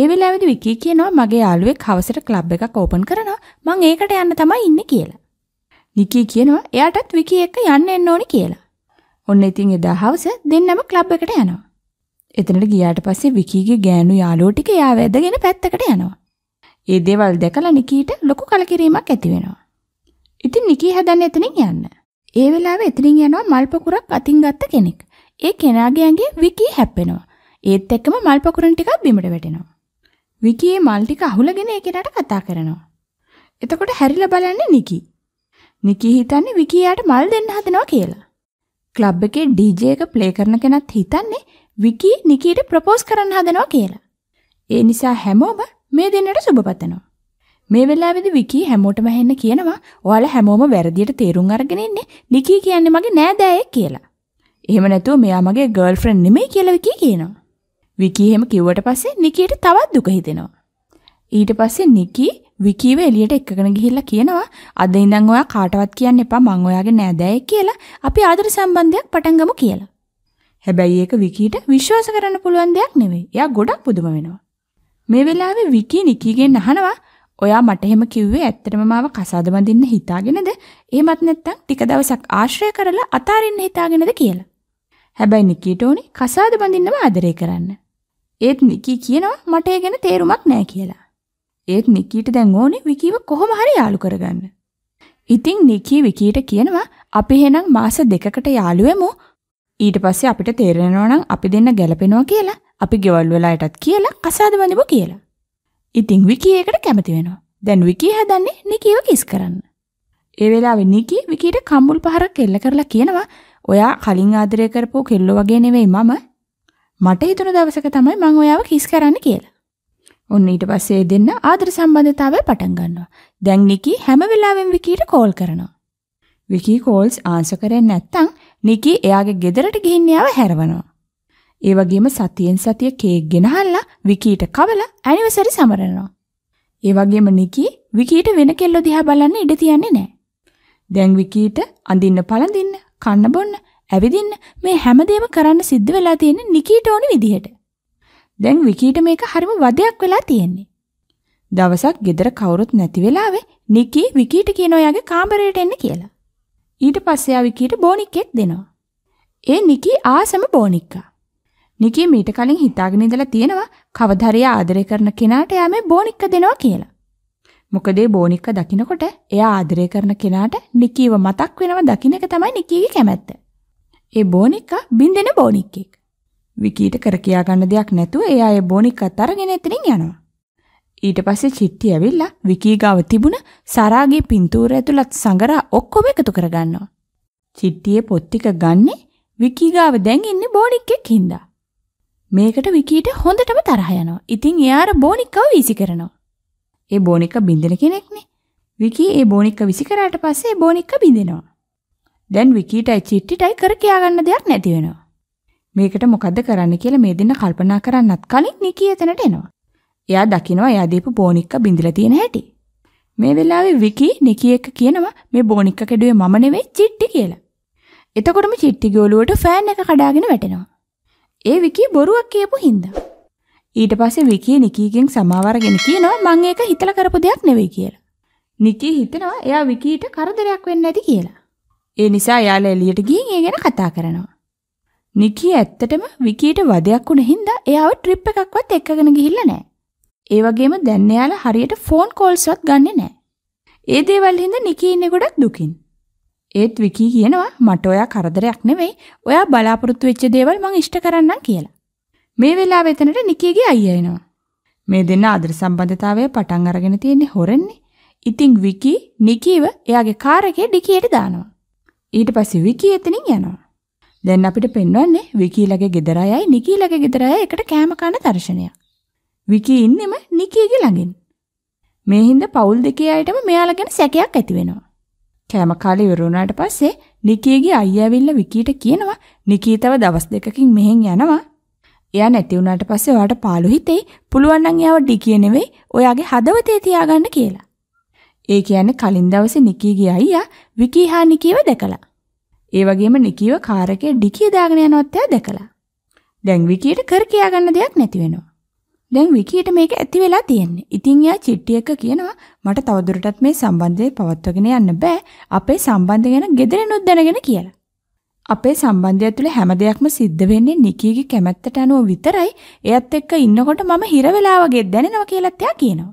ඒ වෙලාවේදී විකී කියනවා මගේ යාළුවෙක් හවසට ක්ලබ් එකක් ඕපන් කරනවා මං ඒකට යන්න තමයි ඉන්නේ කියලා. නිකී කියනවා එයාටත් විකී එක්ක යන්න එන්න ඕනි කියලා. ඔන්න ඉතින් එදා හවස දෙන්නම ක්ලබ් එකට යනවා. එතනට ගියාට පස්සේ විකීගේ ගෑනු යාළුවෝ ටික එයා වැදගෙන පැත්තකට යනවා. ඒ දේවල් දැකලා නිකීට ලොකු කලකිරීමක් ඇති වෙනවා. ඉතින් නිකී හදන්නේ එතනින් යන්න. ඒ වෙලාවේ එතනින් යනවා මල් පොකුරක් අතින් ගත්ත කෙනෙක්. ඒ කෙනාගේ ඇඟේ විකී හැප්පෙනවා. ඒත් එක්කම මල් පකුරන් ටිකක් බිමට වැටෙනවා. විකී මල් ටික අහුලගෙන ඒ කෙනාට කතා කරනවා. එතකොට හැරිලා බලන්නේ නිකි. නිකි හිතන්නේ විකියාට මල් දෙන්න හදනවා කියලා. ක්ලබ් එකේ ඩීජේ එක ප්ලේ කරන කෙනත් හිතන්නේ විකී නිකීට ප්‍රොපෝස් කරන්න හදනවා කියලා. ඒ නිසා හැමෝම මේ දෙන්නට සුබපතනවා. මේ වෙලාවේදී විකී හැමෝටම ඇහෙන්න කියනවා ඔයාලා හැමෝම වැරදියට තේරුම් අරගෙන ඉන්නේ නිකී කියන්නේ මගේ නෑදෑයෙක් කියලා. එහෙම නැතුව මෙයා මගේ ගර්ල්ෆ්‍රෙන්ඩ් නෙමෙයි කියලා විකී කියනවා. විකී එහෙම කිව්වට පස්සේ නිකීට තවත් දුක හිතෙනවා. ඊට පස්සේ නිකී විකීව එළියට එක්කගෙන ගිහිල්ලා කියනවා අද ඉඳන් ඔයා කාටවත් කියන්න එපා මං ඔයාගේ නෑදෑයෙක් කියලා අපි ආදර සම්බන්ධයක් පටන් ගමු කියලා. හැබැයි ඒක විකීට විශ්වාස කරන්න පුළුවන් දෙයක් නෙවෙයි. එයා ගොඩක් පුදුම වෙනවා. මේ වෙලාවේ විකී නිකීගෙන් අහනවා ඔයා මට එහෙම කිව්වේ ඇත්තටම මාව කසාද බඳින්න හිතාගෙනද? එහෙමත් නැත්නම් ටික දවසක් ආශ්‍රය කරලා අතාරින්න හිතාගෙනද කියලා. හැබැයි නිකීට ඕනේ කසාද බඳින්නම ආදරය කරන්න. ඒත් නිකී කියනවා මට ඒ ගැන තේරුමක් නැහැ කියලා. ඒත් නිකීට දැන් ඕනේ විකීව කොහොම හරි යාළු කරගන්න. ඉතින් නිකී විකීට කියනවා අපි එහෙනම් මාස දෙකකට යාළු වෙමු. ඊට පස්සේ අපිට තේරෙනවා නම් අපි දෙන්න ගැලපෙනවා කියලා අපි ගෙවල් වෙලායටත් කියලා කසාද බඳිමු කියලා. ඉතින් විකී ඒකට කැමති වෙනවා. දැන් විකී හදන්නේ නිකීව කිස් කරන්න. ඒ වෙලාවේ නිකී විකීට කම්බුල් පහරක් එල්ල කරලා කියනවා ඔයා කලින් ආදරය කරපු කෙල්ලෝ වගේ නෙවෙයි මම. මට හිතුණ දවසක තමයි මම ඔයාව කිස් කරන්න කියලා. ඔන්න ඊට පස්සේ දෙන්න ආදර සම්බන්ධතාවය පටන් ගන්නවා. දැන් නිකි හැම වෙලාවෙම විකීට කෝල් කරනවා. විකී කෝල්ස් ආන්සර් කරන්නේ නැත්නම් නිකි එයාගේ ගෙදරට ගිහින් යාව හැරවනවා. ඒ වගේම සතියෙන් සතිය කේක් ගෙනහල්ලා විකීට කවලා ඇනිවර්සරි සමරනවා. ඒ වගේම නිකි විකීට වෙන කෙල්ලෝ දිහා බලන්න ඉඩ තියන්නේ නැහැ. දැන් විකීට අඳින්න පළඳින්න කන්න බොන්න, ඇවිදින්න මේ හැමදේම කරන්න සිද්ධ වෙලා තියෙන්නේ නිකීට ඕන විදිහට. දැන් විකීට මේක හරිම වදයක් වෙලා තියෙන්නේ. දවසක් ගෙදර කවුරුත් නැති වෙලාවේ නිකී විකීට කියන ඔයාගේ කාමරයට එන්න කියලා. ඊට පස්සේ ආ විකීට බෝනික්කෙක් දෙනවා. ඒ නිකී ආසම බෝනික්කා. නිකී මීට කලින් හිතාගෙන ඉඳලා තියෙනවා කවදාරිය ආදරය කරන කෙනාට යා මේ බෝනික්ක දෙනවා කියලා. මොකද බෝනික්ක දකිනකොට එයා ආදරය කරන කෙනාට නිකීව මතක් වෙනව දකින්න එක තමයි නිකීගේ කැමැත්ත. ඒ බෝනික්ක බින්දෙන බෝනික්කෙක්. විකීට කර කියා ගන්න දෙයක් නැතුව එයා ඒ බෝනික්කත් අරගෙන එතනින් යනවා. ඊට පස්සේ චිට්ටි ඇවිල්ලා විකී ගාව තිබුණ සරාගේ පින්තූර ඇතුළත් සංගරා ඔක්කොම එකතු කරගන්නවා. චිට්ටියේ පොත් ටික ගන්නෙ විකී ගාව දැන් ඉන්නේ බෝනික්කෙක් හින්දා. මේකට විකීට හොඳටම තරහ යනවා. ඉතින් එයා අර බෝනික්කව වීසි කරනවා. ඒ බෝනික්ක බින්දෙන කෙනෙක්නේ. විකී ඒ බෝනික්ක විසිකරාට පස්සේ ඒ බෝනික්ක බින්දෙනවා. දැන් විකීටයි චිට්ටිටයි කර කියාගන්න දෙයක් නැති වෙනවා. මේකට මොකද්ද කරන්න කියලා මේ දෙන්න කල්පනා කරන්නත් කලින් නිකී එතනට එනවා. එයා දකිනවා එයා දීපු බෝනික්ක බින්දලා තියෙන හැටි. මේ වෙලාවේ විකී නිකී එක කියනවා මේ බෝනික්ක කැඩුවේ මම නෙවෙයි චිට්ටි කියලා. එතකොටම චිට්ටිගේ ඔළුවට ෆෑන් එක කඩාගෙන වැටෙනවා. ඒ විකී බොරුවක් කියපු හින්දා ඊට පස්සේ විකී නිකීගෙන් සමාව අරගෙන කියනවා මම ඒක හිතලා කරපු දෙයක් නෙවෙයි කියලා. නිකී හිතනවා එයා විකීට කරදරයක් වෙන්න ඇති කියලා. ඒ නිසා එයාලා එළියට ගිහින් ඒ ගැන කතා කරනවා. නිකී ඇත්තටම විකීට වදයක් වුණ හින්දා එයාව ට්‍රිප් එකක්වත් එක්කගෙන ගිහිල්ලා නැහැ. ඒ වගේම දැන් එයාලා හරියට ෆෝන් කෝල්ස්වත් ගන්නෙ නැහැ. ඒ දේවල් හින්දා නිකී ඉන්නේ ගොඩක් දුකින්. ඒත් විකී කියනවා මට ඔයා කරදරයක් නෙවෙයි ඔයා බලාපොරොත්තු වෙච්ච දේවල් මං ඉෂ්ට කරන්නම් කියලා. මේ වෙලාවේ එතනට නිකියගේ අයියා එනවා. මේ දෙන්න ආදර සම්බන්ධතාවය පටන් අරගෙන තියෙන්නේ හොරෙන්නේ. ඉතින් විකි නිකිව එයාගේ කාර් එකේ ඩිකියට දානවා. ඊට පස්සේ විකි එතනින් යනවා. දැන් අපිට පෙන්වන්නේ විකිලගේ ගෙදර අයයි නිකිලගේ ගෙදර අය එකට කෑම කන දර්ශනයක්. විකි ඉන්නෙම නිකියගේ ළඟින්. මේ හින්දා පවුල් දෙකේ අයටම මෙයාලා ගැන සැකයක් ඇති වෙනවා. කෑම කාලේ ඉවර වුණාට පස්සේ නිකියගේ අයියා ඇවිල්ලා විකීට කියනවා නිකීතව දවස් දෙකකින් මෙහෙන් යනවා එයා නැති වුණාට පස්සේ ඔයාට පාළු හිතේ පුළුවන් නම් එයාව ඩිකිය නෙවෙයි ඔයාගේ හදවතේ තියාගන්න කියලා. ඒ කියන්නේ කලින් දවසේ නිකී ගිය අයියා විකී හා නිකීව දැකලා. ඒ වගේම නිකීව කාර් එකේ ඩිකිය දාගෙන යනවත් එයා දැකලා. දැන් විකීට කර කියා ගන්න දෙයක් නැති වෙනවා. දැන් විකීට මේක ඇති වෙලා තියෙන්නේ. ඉතින් යා චිට්ටි එක කියනවා මට තවදුරටත් මේ සම්බන්ධය පවත්වාගෙන යන්න බෑ. අපේ සම්බන්ධය ගැන gederenuත් දැනගෙන කියලා. අපේ සම්බන්ධය තුළ හැම දෙයක්ම සිද්ධ වෙන්නේ නිකීගේ කැමැත්තට අනුව විතරයි. එයත් එක්ක ඉන්නකොට මම හිර වෙලා වගේ දැනෙනවා කියලාත් එයා කියනවා.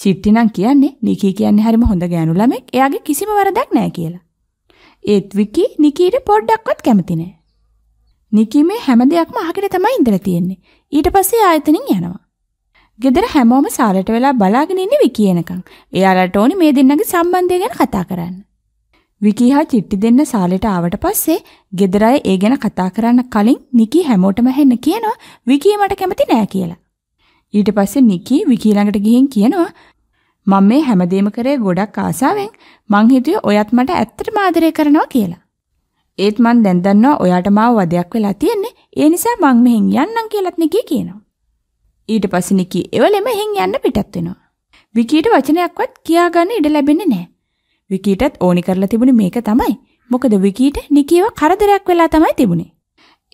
චිට්ටි නම් කියන්නේ නිකී කියන්නේ හරිම හොඳ ගෑනු ළමෙක්. එයාගේ කිසිම වරදක් නැහැ කියලා. ඒත් විකි නිකීට පොඩ්ඩක්වත් කැමති නැහැ. නිකී මේ හැම දෙයක්ම අහගෙන තමයි ඉඳලා තියෙන්නේ. ඊට පස්සේ ආයතනින් යනවා. ගෙදර හැමෝම සාරට වෙලා බලාගෙන ඉන්නේ විකි එනකන්. එයාලට ඕනි මේ දෙන්නගේ සම්බන්ධය ගැන කතා කරන්න. විකී හා චිට්ටි දෙන්න සාලෙට ආවට පස්සේ ගෙදර අය ඒ ගැන කතා කරන්න කලින් නිකී හැමෝටම හෙන්න කියනවා විකී මට කැමති නෑ කියලා. ඊට පස්සේ නිකී විකී ළඟට ගිහින් කියනවා මම මේ හැමදේම කරේ ගොඩක් ආසාවෙන් මං හිතුවේ ඔයත් මට ඇත්තටම ආදරය කරනවා කියලා. ඒත් මං දැන් දන්නවා ඔයාට මාව වදයක් වෙලා තියෙන්නේ. ඒ නිසා මං මෙහෙන් යන්නම් කියලාත් නිකී කියනවා. ඊට පස්සේ නිකී එවලෙම එහෙන් යන්න පිටත් වෙනවා. විකීට වචනයක්වත් කියාගන්න ඉඩ ලැබෙන්නේ නැහැ. විකීටත් ඕනි කරලා තිබුණේ මේක තමයි. මොකද විකීට නිකීව කරදරයක් වෙලා තමයි තිබුණේ.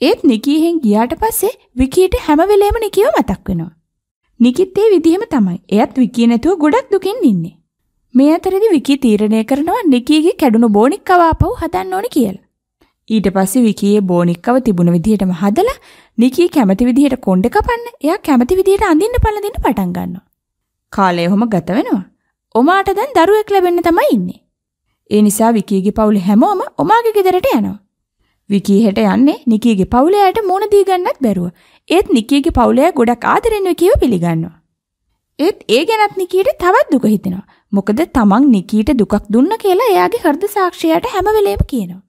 ඒත් නිකීහෙන් ගියාට පස්සේ විකීට හැම වෙලේම නිකීව මතක් වෙනවා. නිකිත් ඒ විදිහම තමයි. එයත් විකී නැතුව ගොඩක් දුකින් ඉන්නේ. මේ අතරේදී විකී තීරණය කරනවා නිකීගේ කැඩුණු බෝනික්කව ආපහු හදන්න ඕනේ කියලා. ඊට පස්සේ විකීයේ බෝනික්කව තිබුණ විදිහටම හදලා නිකී කැමති විදිහට කොණ්ඩ කපන්න, එයා කැමති විදිහට අඳින්න පළඳින්න පටන් ගන්නවා. කාලය ඔහොම ගත වෙනවා. ඔමාට දැන් දරුවෙක් ලැබෙන්න තමයි ඉන්නේ. ඒ නිසා විකීගේ පවුලේ හැමෝම ඔමාගේ ගෙදරට යනවා. විකී හෙට යන්නේ නිකීගේ පවුලේ අයට මුණ දී ගන්නත් බැරුව. ඒත් නිකීගේ පවුලේ ගොඩක් ආදරෙන් විකීව පිළිගන්නවා. ඒත් ඒ ගැනත් නිකීට තවත් දුක හිතෙනවා. මොකද තමන් නිකීට දුකක් දුන්න කියලා එයාගේ හෘද සාක්ෂියට හැම වෙලේම කියනවා.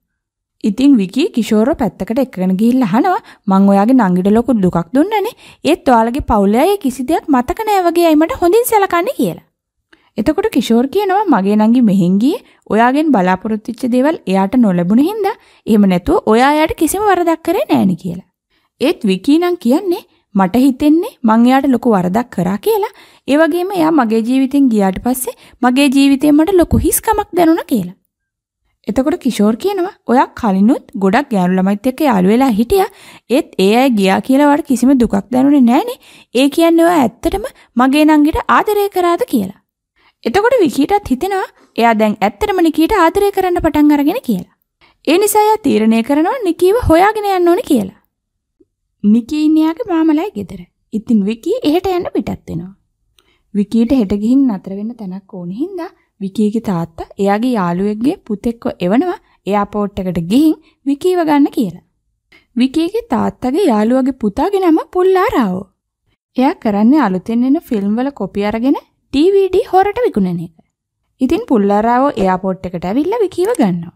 ඉතින් විකී කිෂෝරව පැත්තකට එක්කගෙන ගිහිල්ලා අහනවා මං ඔයාගේ නංගිට ලොකු දුකක් දුන්නනේ ඒත් ඔයාලගේ පවුලේ අය කිසි දෙයක් මතක නැහැ වගේ අය මට හොඳින් සැලකන්නේ කියලා. එතකොට කිෂෝර් කියනවා මගේ නංගි මෙහෙන් ගියේ ඔයාගෙන් බලාපොරොත්තු වෙච්ච දේවල් එයාට නොලැබුණ හින්දා එහෙම නැතුව ඔයා එයාට කිසිම වරදක් කරේ නෑනේ කියලා. ඒත් විකී නම් කියන්නේ මට හිතෙන්නේ මං එයාට ලොකු වරදක් කරා කියලා. ඒ වගේම එයා මගේ ජීවිතෙන් ගියාට පස්සේ මගේ ජීවිතේ මට ලොකු හිස්කමක් දැනුණා කියලා. එතකොට කිෂෝර් කියනවා ඔයා කලිනුත් ගොඩක් ගෑනු ළමයිත් එක්ක යාළු වෙලා හිටියා. ඒත් ඒ අය ගියා කියලා වට කිසිම දුකක් දැනුනේ නැහනේ. ඒ කියන්නේ ඔයා ඇත්තටම මගේ නංගිට ආදරය කරාද කියලා. එතකොට විකීටත් හිතෙනවා එයා දැන් ඇත්තටම නිකීට ආදරය කරන්න පටන් අරගෙන කියලා. ඒ නිසා එයා තීරණය කරනවා නිකීව හොයාගෙන යන්න ඕනේ කියලා. නිකී ඉන්නේ යාගේ මාමලයි ගෙදර. ඉතින් විකී එහෙට යන්න පිටත් වෙනවා. විකීට හෙට ගිහින් නතර වෙන්න තැනක් ඕනේ හින්දා විකීගේ තාත්තා එයාගේ යාළුවෙක්ගේ පුතෙක්ව එවනවා එයාපෝට් එකට ගිහින් විකීව ගන්න කියලා. විකීගේ තාත්තගේ යාළුවගේ පුතාගේ නම පුල්ලාරාවෝ. එයා කරන්නේ අලුතෙන් එන ෆිල්ම් වල කොපි අරගෙන DVD හොරට විකුණන එක. ඉතින් පුල්ලාරාව එයාපෝට් එකට ඇවිල්ලා විකීව ගන්නවා.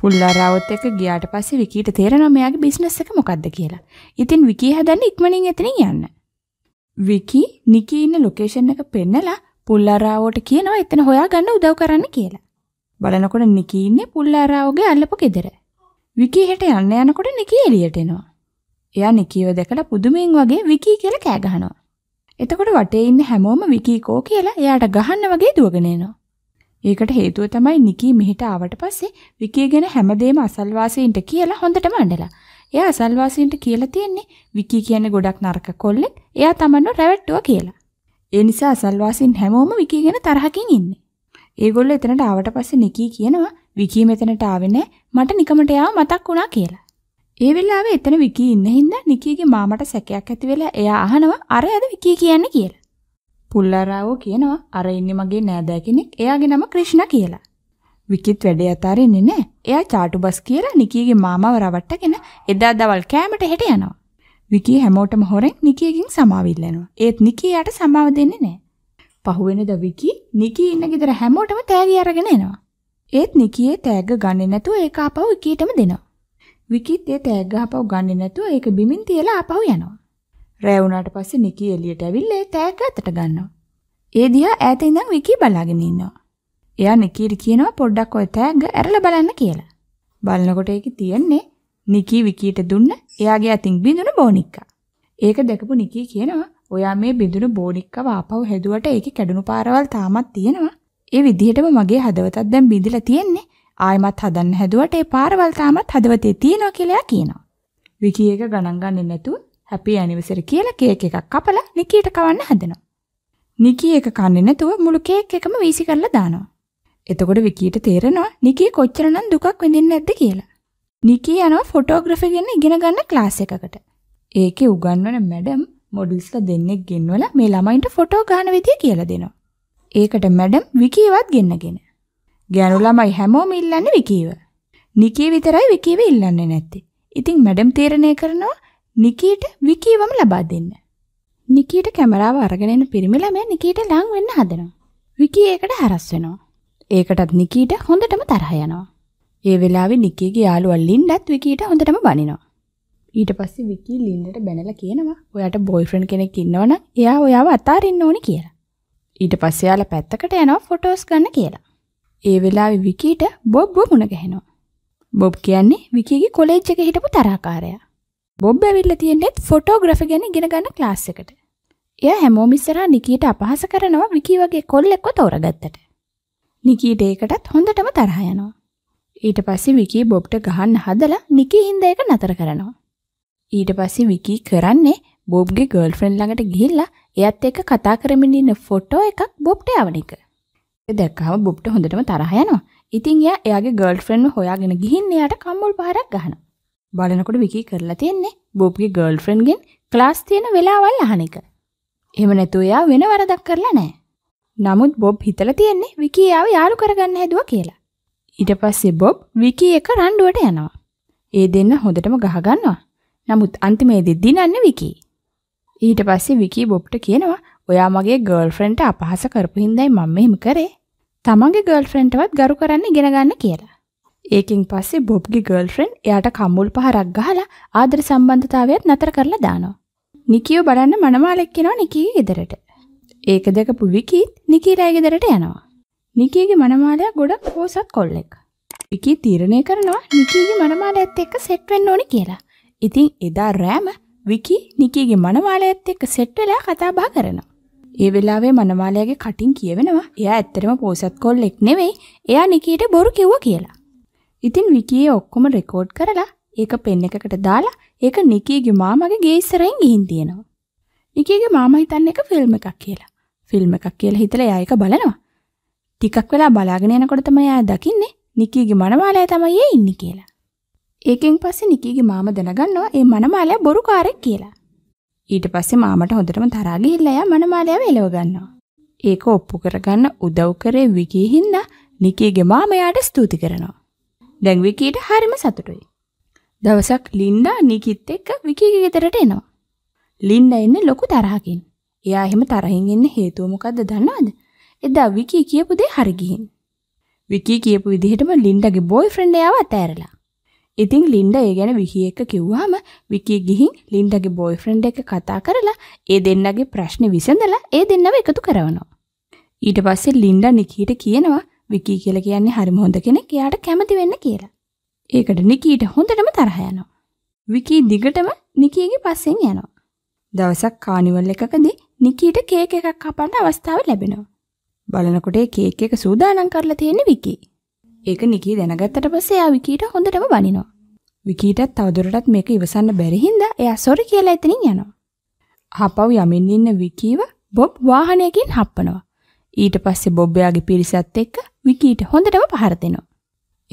පුල්ලාරාවත් එක්ක ගියාට පස්සේ විකීට තේරෙනවා මෙයාගේ බිස්නස් එක මොකද්ද කියලා. ඉතින් විකී හදන්නේ ඉක්මනින් එතනින් යන්න. විකී නිකී ඉන්න ලොකේෂන් එක පෙන්නලා පුල්ලාරාවට කියනවා එතන හොයාගන්න උදව් කරන්න කියලා. බලනකොට නිකී ඉන්නේ පුල්ලාරාවගේ අල්ලපු ගෙදර. විකී හෙට යන්න යනකොට නිකී එළියට එනවා. එයා නිකීව දැකලා පුදුමෙන් වගේ විකී කියලා කෑ ගහනවා. එතකොට වටේ ඉන්න හැමෝම විකීකෝ කියලා එයාට ගහන්න වගේ දුවගෙන එනවා. ඒකට හේතුව තමයි නිකී මෙහෙට ආවට පස්සේ විකී ගැන හැමදේම අසල්වාසීන්ට කියලා හොඳටම අඬලා. එයා අසල්වාසීන්ට කියලා තියෙන්නේ විකී කියන්නේ ගොඩක් නරක කොල්ලෙක්. එයා තමන්ව රැවට්ටුවා කියලා. ඒ නිසා අසල්වාසීන් හැමෝම විකී ගැන තරහකින් ඉන්නේ. ඒගොල්ලෝ එතනට ආවට පස්සේ නිකී කියනවා විකී මෙතනට ආවේ නැහැ. මට නිකමට යාව මතක් වුණා කියලා. ඒ වෙලාවේ එතන විකී ඉන්න හින්දා නිකීගේ මාමට සැකයක් ඇති වෙලා එයා අහනවා අර ඇද විකී කියන්නේ කියලා. පුල්ලාරාවෝ කියනවා අර ඉන්නේ මගේ නෑදෑ කෙනෙක්. එයාගේ නම ක්‍රිෂ්ණ කියලා. විකිත් වැඩේ අතාරින්නේ නෑ. එයා චාටු බස් කියලා නිකීගේ මාමව රවට්ටගෙන එදා දවල් කෑමට හෙට යනවා. විකී හැමෝටම හොරෙන් නිකීගෙන් සමාව ඉල්ලනවා. ඒත් නිකී යාට සමාව දෙන්නේ නෑ. පහුවෙනදා විකී නිකී ඉන්න ගෙදර හැමෝටම තෑගි අරගෙන එනවා. ඒත් නිකියේ තෑග ගන්නේ නැතුව ඒක ආපහු විකීටම දෙනවා. විකිත් ඒ ටැග් ගහපව ගන්නේ නැතුව ඒක බිමින් තියලා ආපහු යනවා. රෑ වුණාට පස්සේ නිකි එළියට ඇවිල්ලා ඒ ටැග් අතට ගන්නවා. ඒ දිහා ඈත ඉඳන් විකි බලාගෙන ඉන්නවා. එයා නිකීට කියනවා පොඩ්ඩක් ඔය ටැග් ඇරලා බලන්න කියලා. බලනකොට ඒකේ තියෙන්නේ නිකී විකීට දුන්න එයාගේ අතින් බිඳුන බෝනික්කා. ඒක දැකපු නිකී කියනවා ඔයා මේ බිඳුන බෝනික්කව ආපහු හැදුවට ඒකේ කැඩුණු පාරවල් තාමත් තියෙනවා. ඒ විදිහටම මගේ හදවතත් දැන් බිඳිලා තියෙන්නේ. ආයෙමත් හදන්න හැදුවට ඒ පාරවල් තාමත් හදවතේ තියෙනවා කියලා කියනවා. විකි එක ගණන් ගන්නේ නැතුව හැපි ඇනිවර්සරි කියලා කේක් එකක් කපලා නිකීට කවන්න හදනවා. නිකී එක කන්නේ නැතුව මුළු කේක් එකම වීසි කරලා දානවා. එතකොට විකීට තේරෙනවා නිකී කොච්චරනම් දුකක් විඳින්නේ නැද්ද කියලා. නිකී යනවා ෆොටෝග්‍රෆි ගැන ඉගෙන ගන්න ක්ලාස් එකකට. ඒකේ උගන්වන මැඩම් මොඩල්ස්ලා දෙන්නෙක් ගෙන්වලා මේ ළමයින්ට ෆොටෝ ගන්න විදිය කියලා දෙනවා. ඒකට මැඩම් විකීවත් ගෙන්නගෙන ගෑනු ළමයි හැමෝම ඉල්ලන්නේ විකීව. නිකී විතරයි විකීව ඉල්ලන්නේ නැත්තේ. ඉතින් මැඩම් තීරණය කරනවා නිකීට විකීවම ලබා දෙන්න. නිකීට කැමරාව අරගෙන එන පිරිමි ළමයා නිකීට ලං වෙන්න හදනවා. විකී ඒකට හරස් වෙනවා. ඒකටත් නිකීට හොඳටම තරහ යනවා. ඒ වෙලාවේ නිකීගේ යාළුවා ලින්ඩත් විකීට හොඳටම බනිනවා. ඊට පස්සේ විකී ලින්ඩට බැනලා කියනවා ඔයාට බොයිෆ්‍රෙන්ඩ් කෙනෙක් ඉන්නවනම් එයා ඔයාව අතාරින්න ඕනේ කියලා. ඊට පස්සේ යාලා පැත්තකට යනවා ෆොටෝස් ගන්න කියලා. ඒ වෙලාවේ විකීට බොබ්ව මුණ ගැහෙනවා. බොබ් කියන්නේ විකීගේ කොලෙජ් එකේ හිටපු තරහකාරයා. බොබ් ඇවිල්ලා තියෙන්නේ ෆොටෝග්‍රැෆි ගැන ඉගෙන ගන්න ක්ලාස් එකට. එයා හැමෝම ඉස්සරහා නිකීට අපහාස කරනවා විකී වගේ කොල්ලෙක්ව තෝරගත්තට. නිකීට ඒකටත් හොඳටම තරහ යනවා. ඊට පස්සේ විකී බොබ්ට ගහන්න හදලා නිකී හින්දා ඒක නතර කරනවා. ඊට පස්සේ විකී කරන්නේ බොබ්ගේ ගර්ල්ෆ්‍රෙන්ඩ් ළඟට ගිහිල්ලා එයත් එක්ක කතා කරමින් ඉන්න ෆොටෝ එකක් බොබ්ට යවන එක. දැක්කම බුප්ට හොඳටම තරහ යනවා. ඉතින් එයා එයාගේ ගර්ල්ෆ්‍රෙන්ඩ්ව හොයාගෙන ගිහින් එයාට කම්මුල් පහරක් ගහනවා. බලනකොට විකී කරලා තියෙන්නේ බුප්ගේ ගර්ල්ෆ්‍රෙන්ඩ්ගෙන් ක්ලාස් තියෙන වෙලාවල් අහන එක. එහෙම නැතුව එයා වෙන වරදක් කරලා නැහැ. නමුත් බොබ් හිතලා තියෙන්නේ විකී එයාව යාළු කරගන්න හැදුවා කියලා. ඊට පස්සේ බොබ් විකී එක රණ්ඩුවට යනවා. ඒ දෙන්න හොඳටම ගහගන්නවා. නමුත් අන්තිමේදී දිනන්නේ විකී. ඊට පස්සේ විකී බොබ්ට කියනවා ඔයා මගේ ගර්ල්ෆ්‍රෙන්ඩ්ට අපහාස කරපු හින්දායි මම මෙහෙම කරේ. තමන්ගේ ගර්ල්ෆ්‍රෙන්ට්වත් ගරු කරන්න ඉගෙන ගන්න කියලා. ඒකින් පස්සේ බොබ්ගේ ගර්ල්ෆ්‍රෙන්ඩ් එයාට කම්මුල් පහරක් ගහලා ආදර සම්බන්ධතාවයත් නතර කරලා දානවා. නිකියෝ බලන්න මනමාලෙක් කෙනා නිකීගේ ගෙදරට. ඒක දැකපු විකීත් නිකීරාගේ ගෙදරට යනවා. නිකීගේ මනමාලයා ගොඩක් හොසත් කොල්ලෙක්. විකී තීරණය කරනවා නිකීගේ මනමාලයත් එක්ක සෙට් වෙන්න ඕනේ කියලා. ඉතින් එදා රෑම විකී නිකීගේ මනමාලයත් එක්ක සෙට් වෙලා කතා බහ කරනවා. ඒ වෙලාවේ මනමාලයාගේ කටින් කියවෙනවා එයා ඇත්තටම පෝසත් කොල්ලෙක් නෙවෙයි. එයා නිකීට බොරු කිව්වා කියලා. ඉතින් විකියේ ඔක්කොම රෙකෝඩ් කරලා ඒක පෙන් එකකට දාලා ඒක නිකීගේ මාමගේ ගේ ඉස්සරහින් ගිහින් තියෙනවා. නිකීගේ මාමා හිතන්නේ ඒක ෆිල්ම් එකක් කියලා. ෆිල්ම් එකක් කියලා හිතලා එයා ඒක බලනවා. ටිකක් වෙලා බලාගෙන යනකොට තමයි එයා දකින්නේ නිකීගේ මනමාලයා තමයි ඒ ඉන්නේ කියලා. ඒකෙන් පස්සේ නිකීගේ මාමා දැනගන්නවා ඒ මනමාලයා බොරුකාරයෙක් කියලා. ඊට පස්සේ මාමට හොඳටම තරහා ගිහිල්ලා යා මනමාලයාව එලව ගන්නවා. ඒක ඔප්පු කරගන්න උදව් කරේ විකී හින්දා නිකීගේ මාමයාට ස්තුති කරනවා. දැන් විකීට හරිම සතුටුයි. දවසක් ලින්ඩා නිකිත් එක්ක විකීගේ ගෙදරට එනවා. ලින්ඩා ඉන්නේ ලොකු තරහකින්. එයා එහෙම තරහින් ඉන්න හේතුව මොකද්ද දන්නවද? එදා විකී කියපු දේ හරි ගිහින්. විකී කියපු විදිහටම ලින්ඩාගේ බොයිෆ්‍රෙන්ඩ් එයාව අතෑරලා. ඉතින් ලින්ඩ ඒ ගැන විහි එක කිව්වාම විකී ගිහින් ලින්ඩගේ බොයිෆ්‍රෙන්ඩ් එක කතා කරලා ඒ දෙන්නගේ ප්‍රශ්න විසඳලා ඒ දෙන්නව එකතු කරනවා. ඊට පස්සේ ලින්ඩා නිකීට කියනවා විකී කියලා කියන්නේ හරිම හොඳ කෙනෙක් එයාට කැමති වෙන්න කියලා. ඒකට නිකීට හොඳටම තරහ යනවා. විකී දිගටම නිකීගේ පස්සෙන් යනවා. දවසක් කානිවල් එකකදී නිකීට කේක් එකක් කපන්න අවස්ථාව ලැබෙනවා. බලනකොට ඒ කේක් එක සූදානම් කරලා තියෙන විකී. ඒක නිකී දැනගත්තට පස්සේ එයා විකීට හොඳටම බනිනවා. විකීටත් තවදුරටත් මේක ඉවසන්න බැරි හින්දා එයා සොරි කියලා එතනින් යනවා. ආපහු යමින් ඉන්න විකීව බොබ් වාහනයකින් හප්පනවා. ඊට පස්සේ බොබ් එයාගේ පිරිසත් එක්ක විකීට හොඳටම පහර දෙනවා.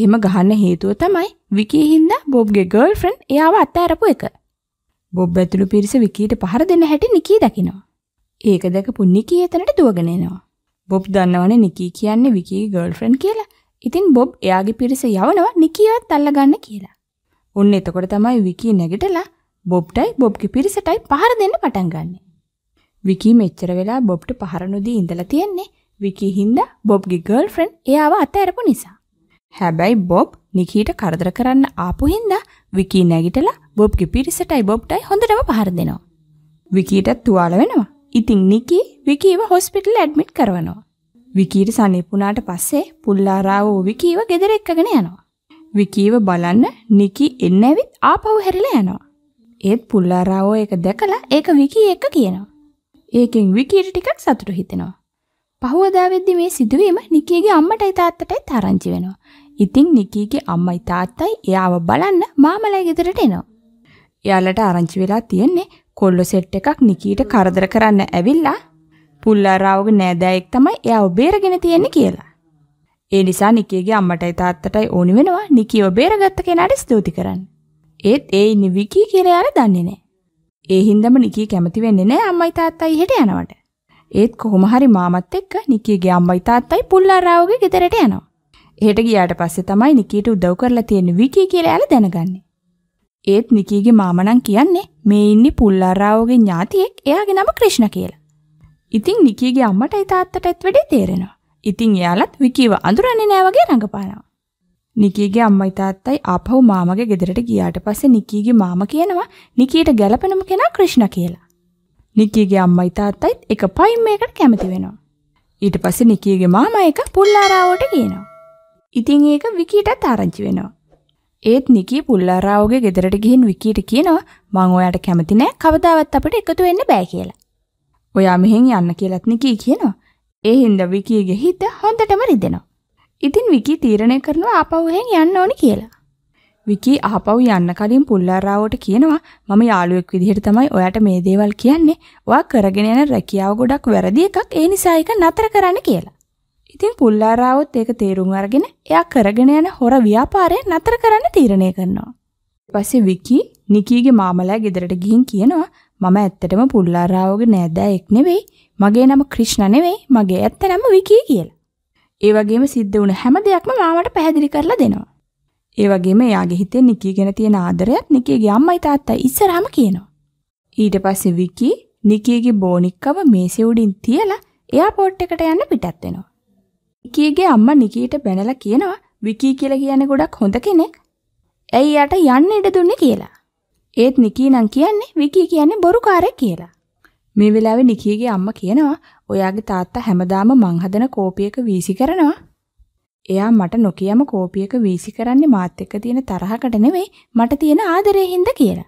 එහෙම ගහන්න හේතුව තමයි විකී හින්දා බොබ්ගේ ගර්ල්ෆ්‍රෙන්ඩ් එයාව අතහැරපු එක. බොබ් ඇතුළු පිරිස විකීට පහර දෙන්න හැටි නිකී දකිනවා. ඒක දැකපු නිකී එතනට දුවගෙන එනවා. බොබ් දන්නවනේ නිකී කියන්නේ විකීගේ ගර්ල්ෆ්‍රෙන්ඩ් කියලා. ඉතින් බොබ් එයාගේ පිරිස යවනවා නිකියවත් අල්ලගන්න කියලා. ඔන්න එතකොට තමයි විකී නැගිටලා බොබ්ටයි බොබ්ගේ පිරිසටයි පහර දෙන්න පටන් ගන්නෙ. විකී මෙච්චර වෙලා බොබ්ට පහර නොදී ඉඳලා තියෙන්නේ විකී හින්දා බොබ්ගේ ගර්ල්ෆ්‍රෙන්ඩ් එයාව අතහැරපු නිසා. හැබැයි බොබ් නිකීට කරදර කරන්න ආපු හින්දා විකී නැගිටලා බොබ්ගේ පිරිසටයි බොබ්ටයි හොඳටම පහර දෙනවා. විකීටත් තුවාල වෙනවා. ඉතින් නිකී විකීව හොස්පිටල් ඇඩ්මිට් කරවනවා. විකීට සනීපුණාට පස්සේ පුල්ලාරාව විකීව ගෙදර එක්කගෙන යනවා. විකීව බලන්න නිකි එන්න ඇවිත් ආපහු හැරිලා යනවා. ඒත් පුල්ලාරාව ඒක දැකලා ඒක විකී එක්ක කියනවා. ඒකෙන් විකීට ටිකක් සතුටු හිතෙනවා. පහුවදා වෙද්දි මේ සිදුවීම නිකිගේ අම්මටයි තාත්තටයි තරංචි වෙනවා. ඉතින් නිකිගේ අම්මයි තාත්තයි එයාව බලන්න මාමලයි ගෙදරට එනවා. එයාලට ආරංචි වෙලා තියෙන්නේ කොල්ල සෙට් එකක් නිකීට කරදර කරන්න ඇවිල්ලා පුල්ලාරාවගේ නෑදෑයෙක් තමයි එයාව බේරගෙන තියෙන්නේ කියලා. ඒ නිසා නිකියගේ අම්මටයි තාත්තටයි ඕනි වෙනවා නිකියව බේරගත්ත කෙනාට ස්තුති කරන්න. ඒත් ඒ ඉන්නේ විකී කියලා යාලා දන්නේ නෑ. ඒ හින්දාම නිකිය කැමති වෙන්නේ නෑ අම්මයි තාත්තයි එහෙට යනවට. ඒත් කොහොම හරි මාමත් එක්ක නිකියගේ අම්මයි තාත්තයි පුල්ලාරාවගේ ගෙදරට යනවා. එහෙට ගියාට පස්සේ තමයි නිකීට උදව් කරලා තියෙන විකී කියලා ඇල දැනගන්නේ. ඒත් නිකීගේ මාමනම් කියන්නේ මේ ඉන්නේ පුල්ලාරාවගේ ඥාතියෙක් එයාගේ නම ක්‍රිෂ්ණ කියලා. ඉතින් නිකීගේ අම්මටයි තාත්තටත් වැඩේ තේරෙනවා. ඉතින් එයාලත් විකීව අඳුරන්නේ නෑ වගේ රඟපානවා. නිකීගේ අම්මයි තාත්තයි ආපහු මාමගේ ගෙදරට ගියාට පස්සේ නිකීගේ මාම කියනවා නිකීට ගැළපෙනම කෙනා ක්‍රිෂ්ණ කියලා. නිකීගේ අම්මයි තාත්තයිත් එක පයින් මේකට කැමති වෙනවා. ඊට පස්සේ නිකීගේ මාමා එක පුල්ලාරාවට කියනවා. ඉතින් ඒක විකීටත් ආරංචි වෙනවා. ඒත් නිකී පුල්ලාරාවගේ ගෙදරට ගිහින් විකීට කියනවා මං ඔයාට කැමති නෑ කවදාවත් අපිට එකතු වෙන්න බෑ කියලා. ඔයා මෙහෙන් යන්න කියලාත් නිකී කියනවා. ඒ හින්දා විකීගේ හිත හොඳටම රිදෙනවා. ඉතින් විකී තීරණය කරනවා ආපහු එහෙන් යන්න ඕනි කියලා. විකී ආපහු යන්න කලින් පුල්ලාරාවට කියනවා මම යාළුවෙක් විදිහට තමයි ඔයාට මේ දේවල් කියන්නේ. ඔයා කරගෙන යන රැකියාව ගොඩක් වැරදි එකක්. ඒ නිසා ඒක නතර කරන්න කියලා. ඉතින් පුල්ලාරාවත් ඒක තේරුම් අරගෙන එයා කරගෙන යන හොර ව්‍යාපාරය නතර කරන්න තීරණය කරනවා. ඊපස්සේ විකී නිකීගේ මාමලා ගෙදරට ගිහින් කියනවා මම ඇත්තටම පුල්ලාරාවගේ නෑදෑයෙක් නෙවෙයි. මගේ නම ක්‍රිෂ්ණ නෙවෙයි. මගේ ඇත්ත නම විකී කියලා. ඒ වගේම සිද්ධ වුණ හැම දෙයක්ම මාමට පැහැදිලි කරලා දෙනවා. ඒ වගේම එයාගේ හිතේ නිකී ගැන තියෙන ආදරයත් නිකීගේ අම්මයි තාත්තයි ඉස්සරහම කියනවා. ඊට පස්සේ විකී නිකීගේ බෝනික්කව මේසෙ උඩින් තියලා එයාපෝට් එකට යන්න පිටත් වෙනවා. නිකීගේ අම්මා නිකීට බැනලා කියනවා විකී කියලා කියන්නේ ගොඩක් හොඳ කෙනෙක්. ඇයි යට යන්න ඉඩ දුන්නේ කියලා. ඒත් නිකී නම් කියන්නේ විකී කියන්නේ බොරුකාරයෙක් කියලා. මේ වෙලාවේ නිකීගේ අම්මා කියනවා ඔයාගේ තාත්තා හැමදාම මං හදන කෝපියක වීසි කරනවා. එයා මට නොකියම කෝපියක වීසි කරන්නේ මාත් එක්ක තියෙන තරහකට නෙවෙයි මට තියෙන ආදරේ හින්දා කියලා.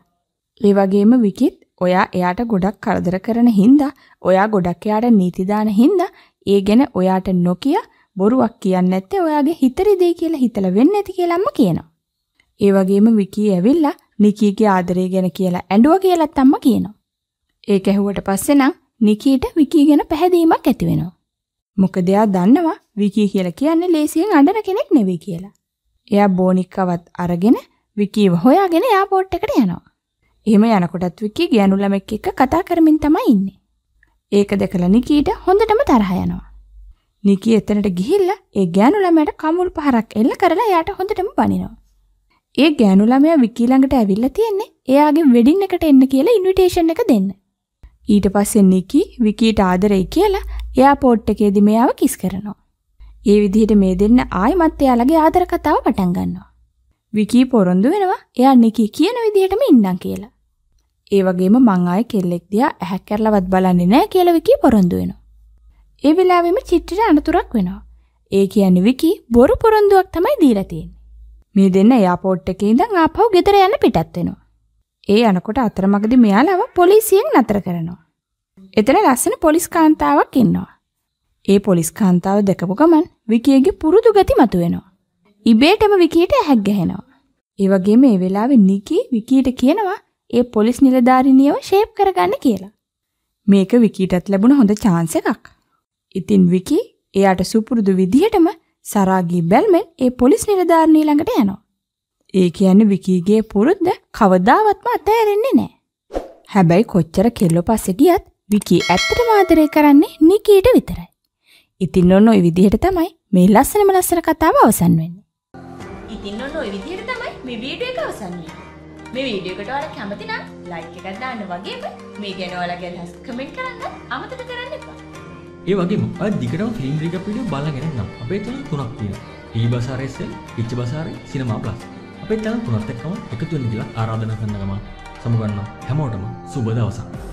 ඒ වගේම විකිත් ඔයා එයාට ගොඩක් කරදර කරන හින්දා ඔයා ගොඩක් එයාට නීති දාන හින්දා ඒ ගැන ඔයාට නොකිය බොරුවක් කියන්නේ නැත්තේ ඔයාගේ හිතරි දෙයි කියලා හිතලා වෙන්නේ නැති කියලාම කියනවා. ඒ වගේම විකී ඇවිල්ලා නිකීගේ ආදරය ගැන කියලා ඇඬුවා කියලත් අම්මා කියනවා. ඒක ඇහුවට පස්සේ නම් නිකීට විකී ගැන පැහැදීමක් ඇති වෙනවා. මොකද එයා දන්නවා විකී කියලා කියන්නේ ලේසියෙන් අඬන කෙනෙක් නෙවෙයි කියලා. එයා බෝනික්කවත් අරගෙන විකීව හොයාගෙන එයාපෝට් එකට යනවා. එහෙම යනකොටත් විකී ගෑනු ළමෙක් එක්ක කතා කරමින් තමයි ඉන්නේ. ඒක දැකලා නිකීට හොඳටම තරහ යනවා. නිකී එතනට ගිහිල්ලා ඒ ගෑනු ළමයාට කමුල් පහරක් එල්ල කරලා එයාට හොඳටම බනිනවා. ඒ ගෑනු ළමයා විකී ළඟට ඇවිල්ලා තියෙන්නේ එයාගේ වෙඩින් එකට එන්න කියලා ඉන්විටේෂන් එක දෙන්න. ඊට පස්සේ නිකි විකීට ආදරෙයි කියලා එයාපෝට් එකේදී මෙයාව කිස් කරනවා. ඒ විදිහට මේ දෙන්න ආයෙමත් එයාලගේ ආදර කතාව පටන් ගන්නවා. විකී පොරොන්දු වෙනවා එයා නිකි කියන විදිහටම ඉන්නම් කියලා. ඒ වගේම මං ආයෙ කෙල්ලෙක් දිහා ඇහැ කරලවත් බලන්නේ නැහැ කියලා විකී පොරොන්දු වෙනවා. ඒ වෙලාවෙම චිත්‍රට අනතුරක් වෙනවා. ඒ කියන්නේ විකී බොරු පොරොන්දුවක් තමයි දීලා තියෙන්නේ. මේ දෙන්න එයාපෝට් එකේ ඉඳන් ආපහු ගෙදර යන පිටත් වෙනවා. ඒ යනකොට අතරමඟදී මෙයාලව පොලිසියෙන් නතර කරනවා. එතන ලස්සන පොලිස් කාන්තාවක් ඉන්නවා. ඒ පොලිස් කාන්තාව දැකපු ගමන් විකියගේ පුරුදු ගති මතුවෙනවා. ඉබේටම විකියට ඇහැක් ගැහෙනවා. ඒ වගේම මේ වෙලාවේ නිකි විකියට කියනවා ඒ පොලිස් නිලධාරිනියව ෂේප් කරගන්න කියලා. මේක විකීටත් ලැබුණ හොඳ chance එකක්. ඉතින් විකි එයාට සුපුරුදු විදිහටම සරාගී බැල්මෙන් ඒ පොලිස් නිලධාරිණිය ළඟට යනවා. ඒ කියන්නේ විකීගේ පුරුද්ද කවදාවත්ම අතහැරෙන්නේ නැහැ. හැබැයි කොච්චර කෙල්ලෝ පස්සේ ගියත් විකී ඇත්තටම ආදරය කරන්නේ නිකීට විතරයි. ඉතින් ඔන්න ওই විදිහට තමයි මේ ලස්සනම ලස්සන කතාව අවසන් වෙන්නේ. ඉතින් ඔන්න ওই විදිහට තමයි මේ වීඩියෝ එක අවසන් වෙන්නේ. මේ වීඩියෝ එකට ඔයාලා කැමති නම් ලයික් එකක් දාන්න වගේම මේ ගැන ඔයාලා ගැන කමෙන්ට් කරන්න අමතක කරන්න එපා. ඒ වගේ අ දිගටම ෆිල්ම් රික පිඩිය බලාගෙන නම් අපේ තුළ තුනක් තියෙන ටී බසාරෙස්සෙල් පිච්ච බසාරය සිනමා ප්ලස් අපේ තැන තුනත් එක්කම එකතුවෙන් ගිලා ආරාධනා කරන්න ගමන් සමුගන්න හැමෝටම සුබ දවසක්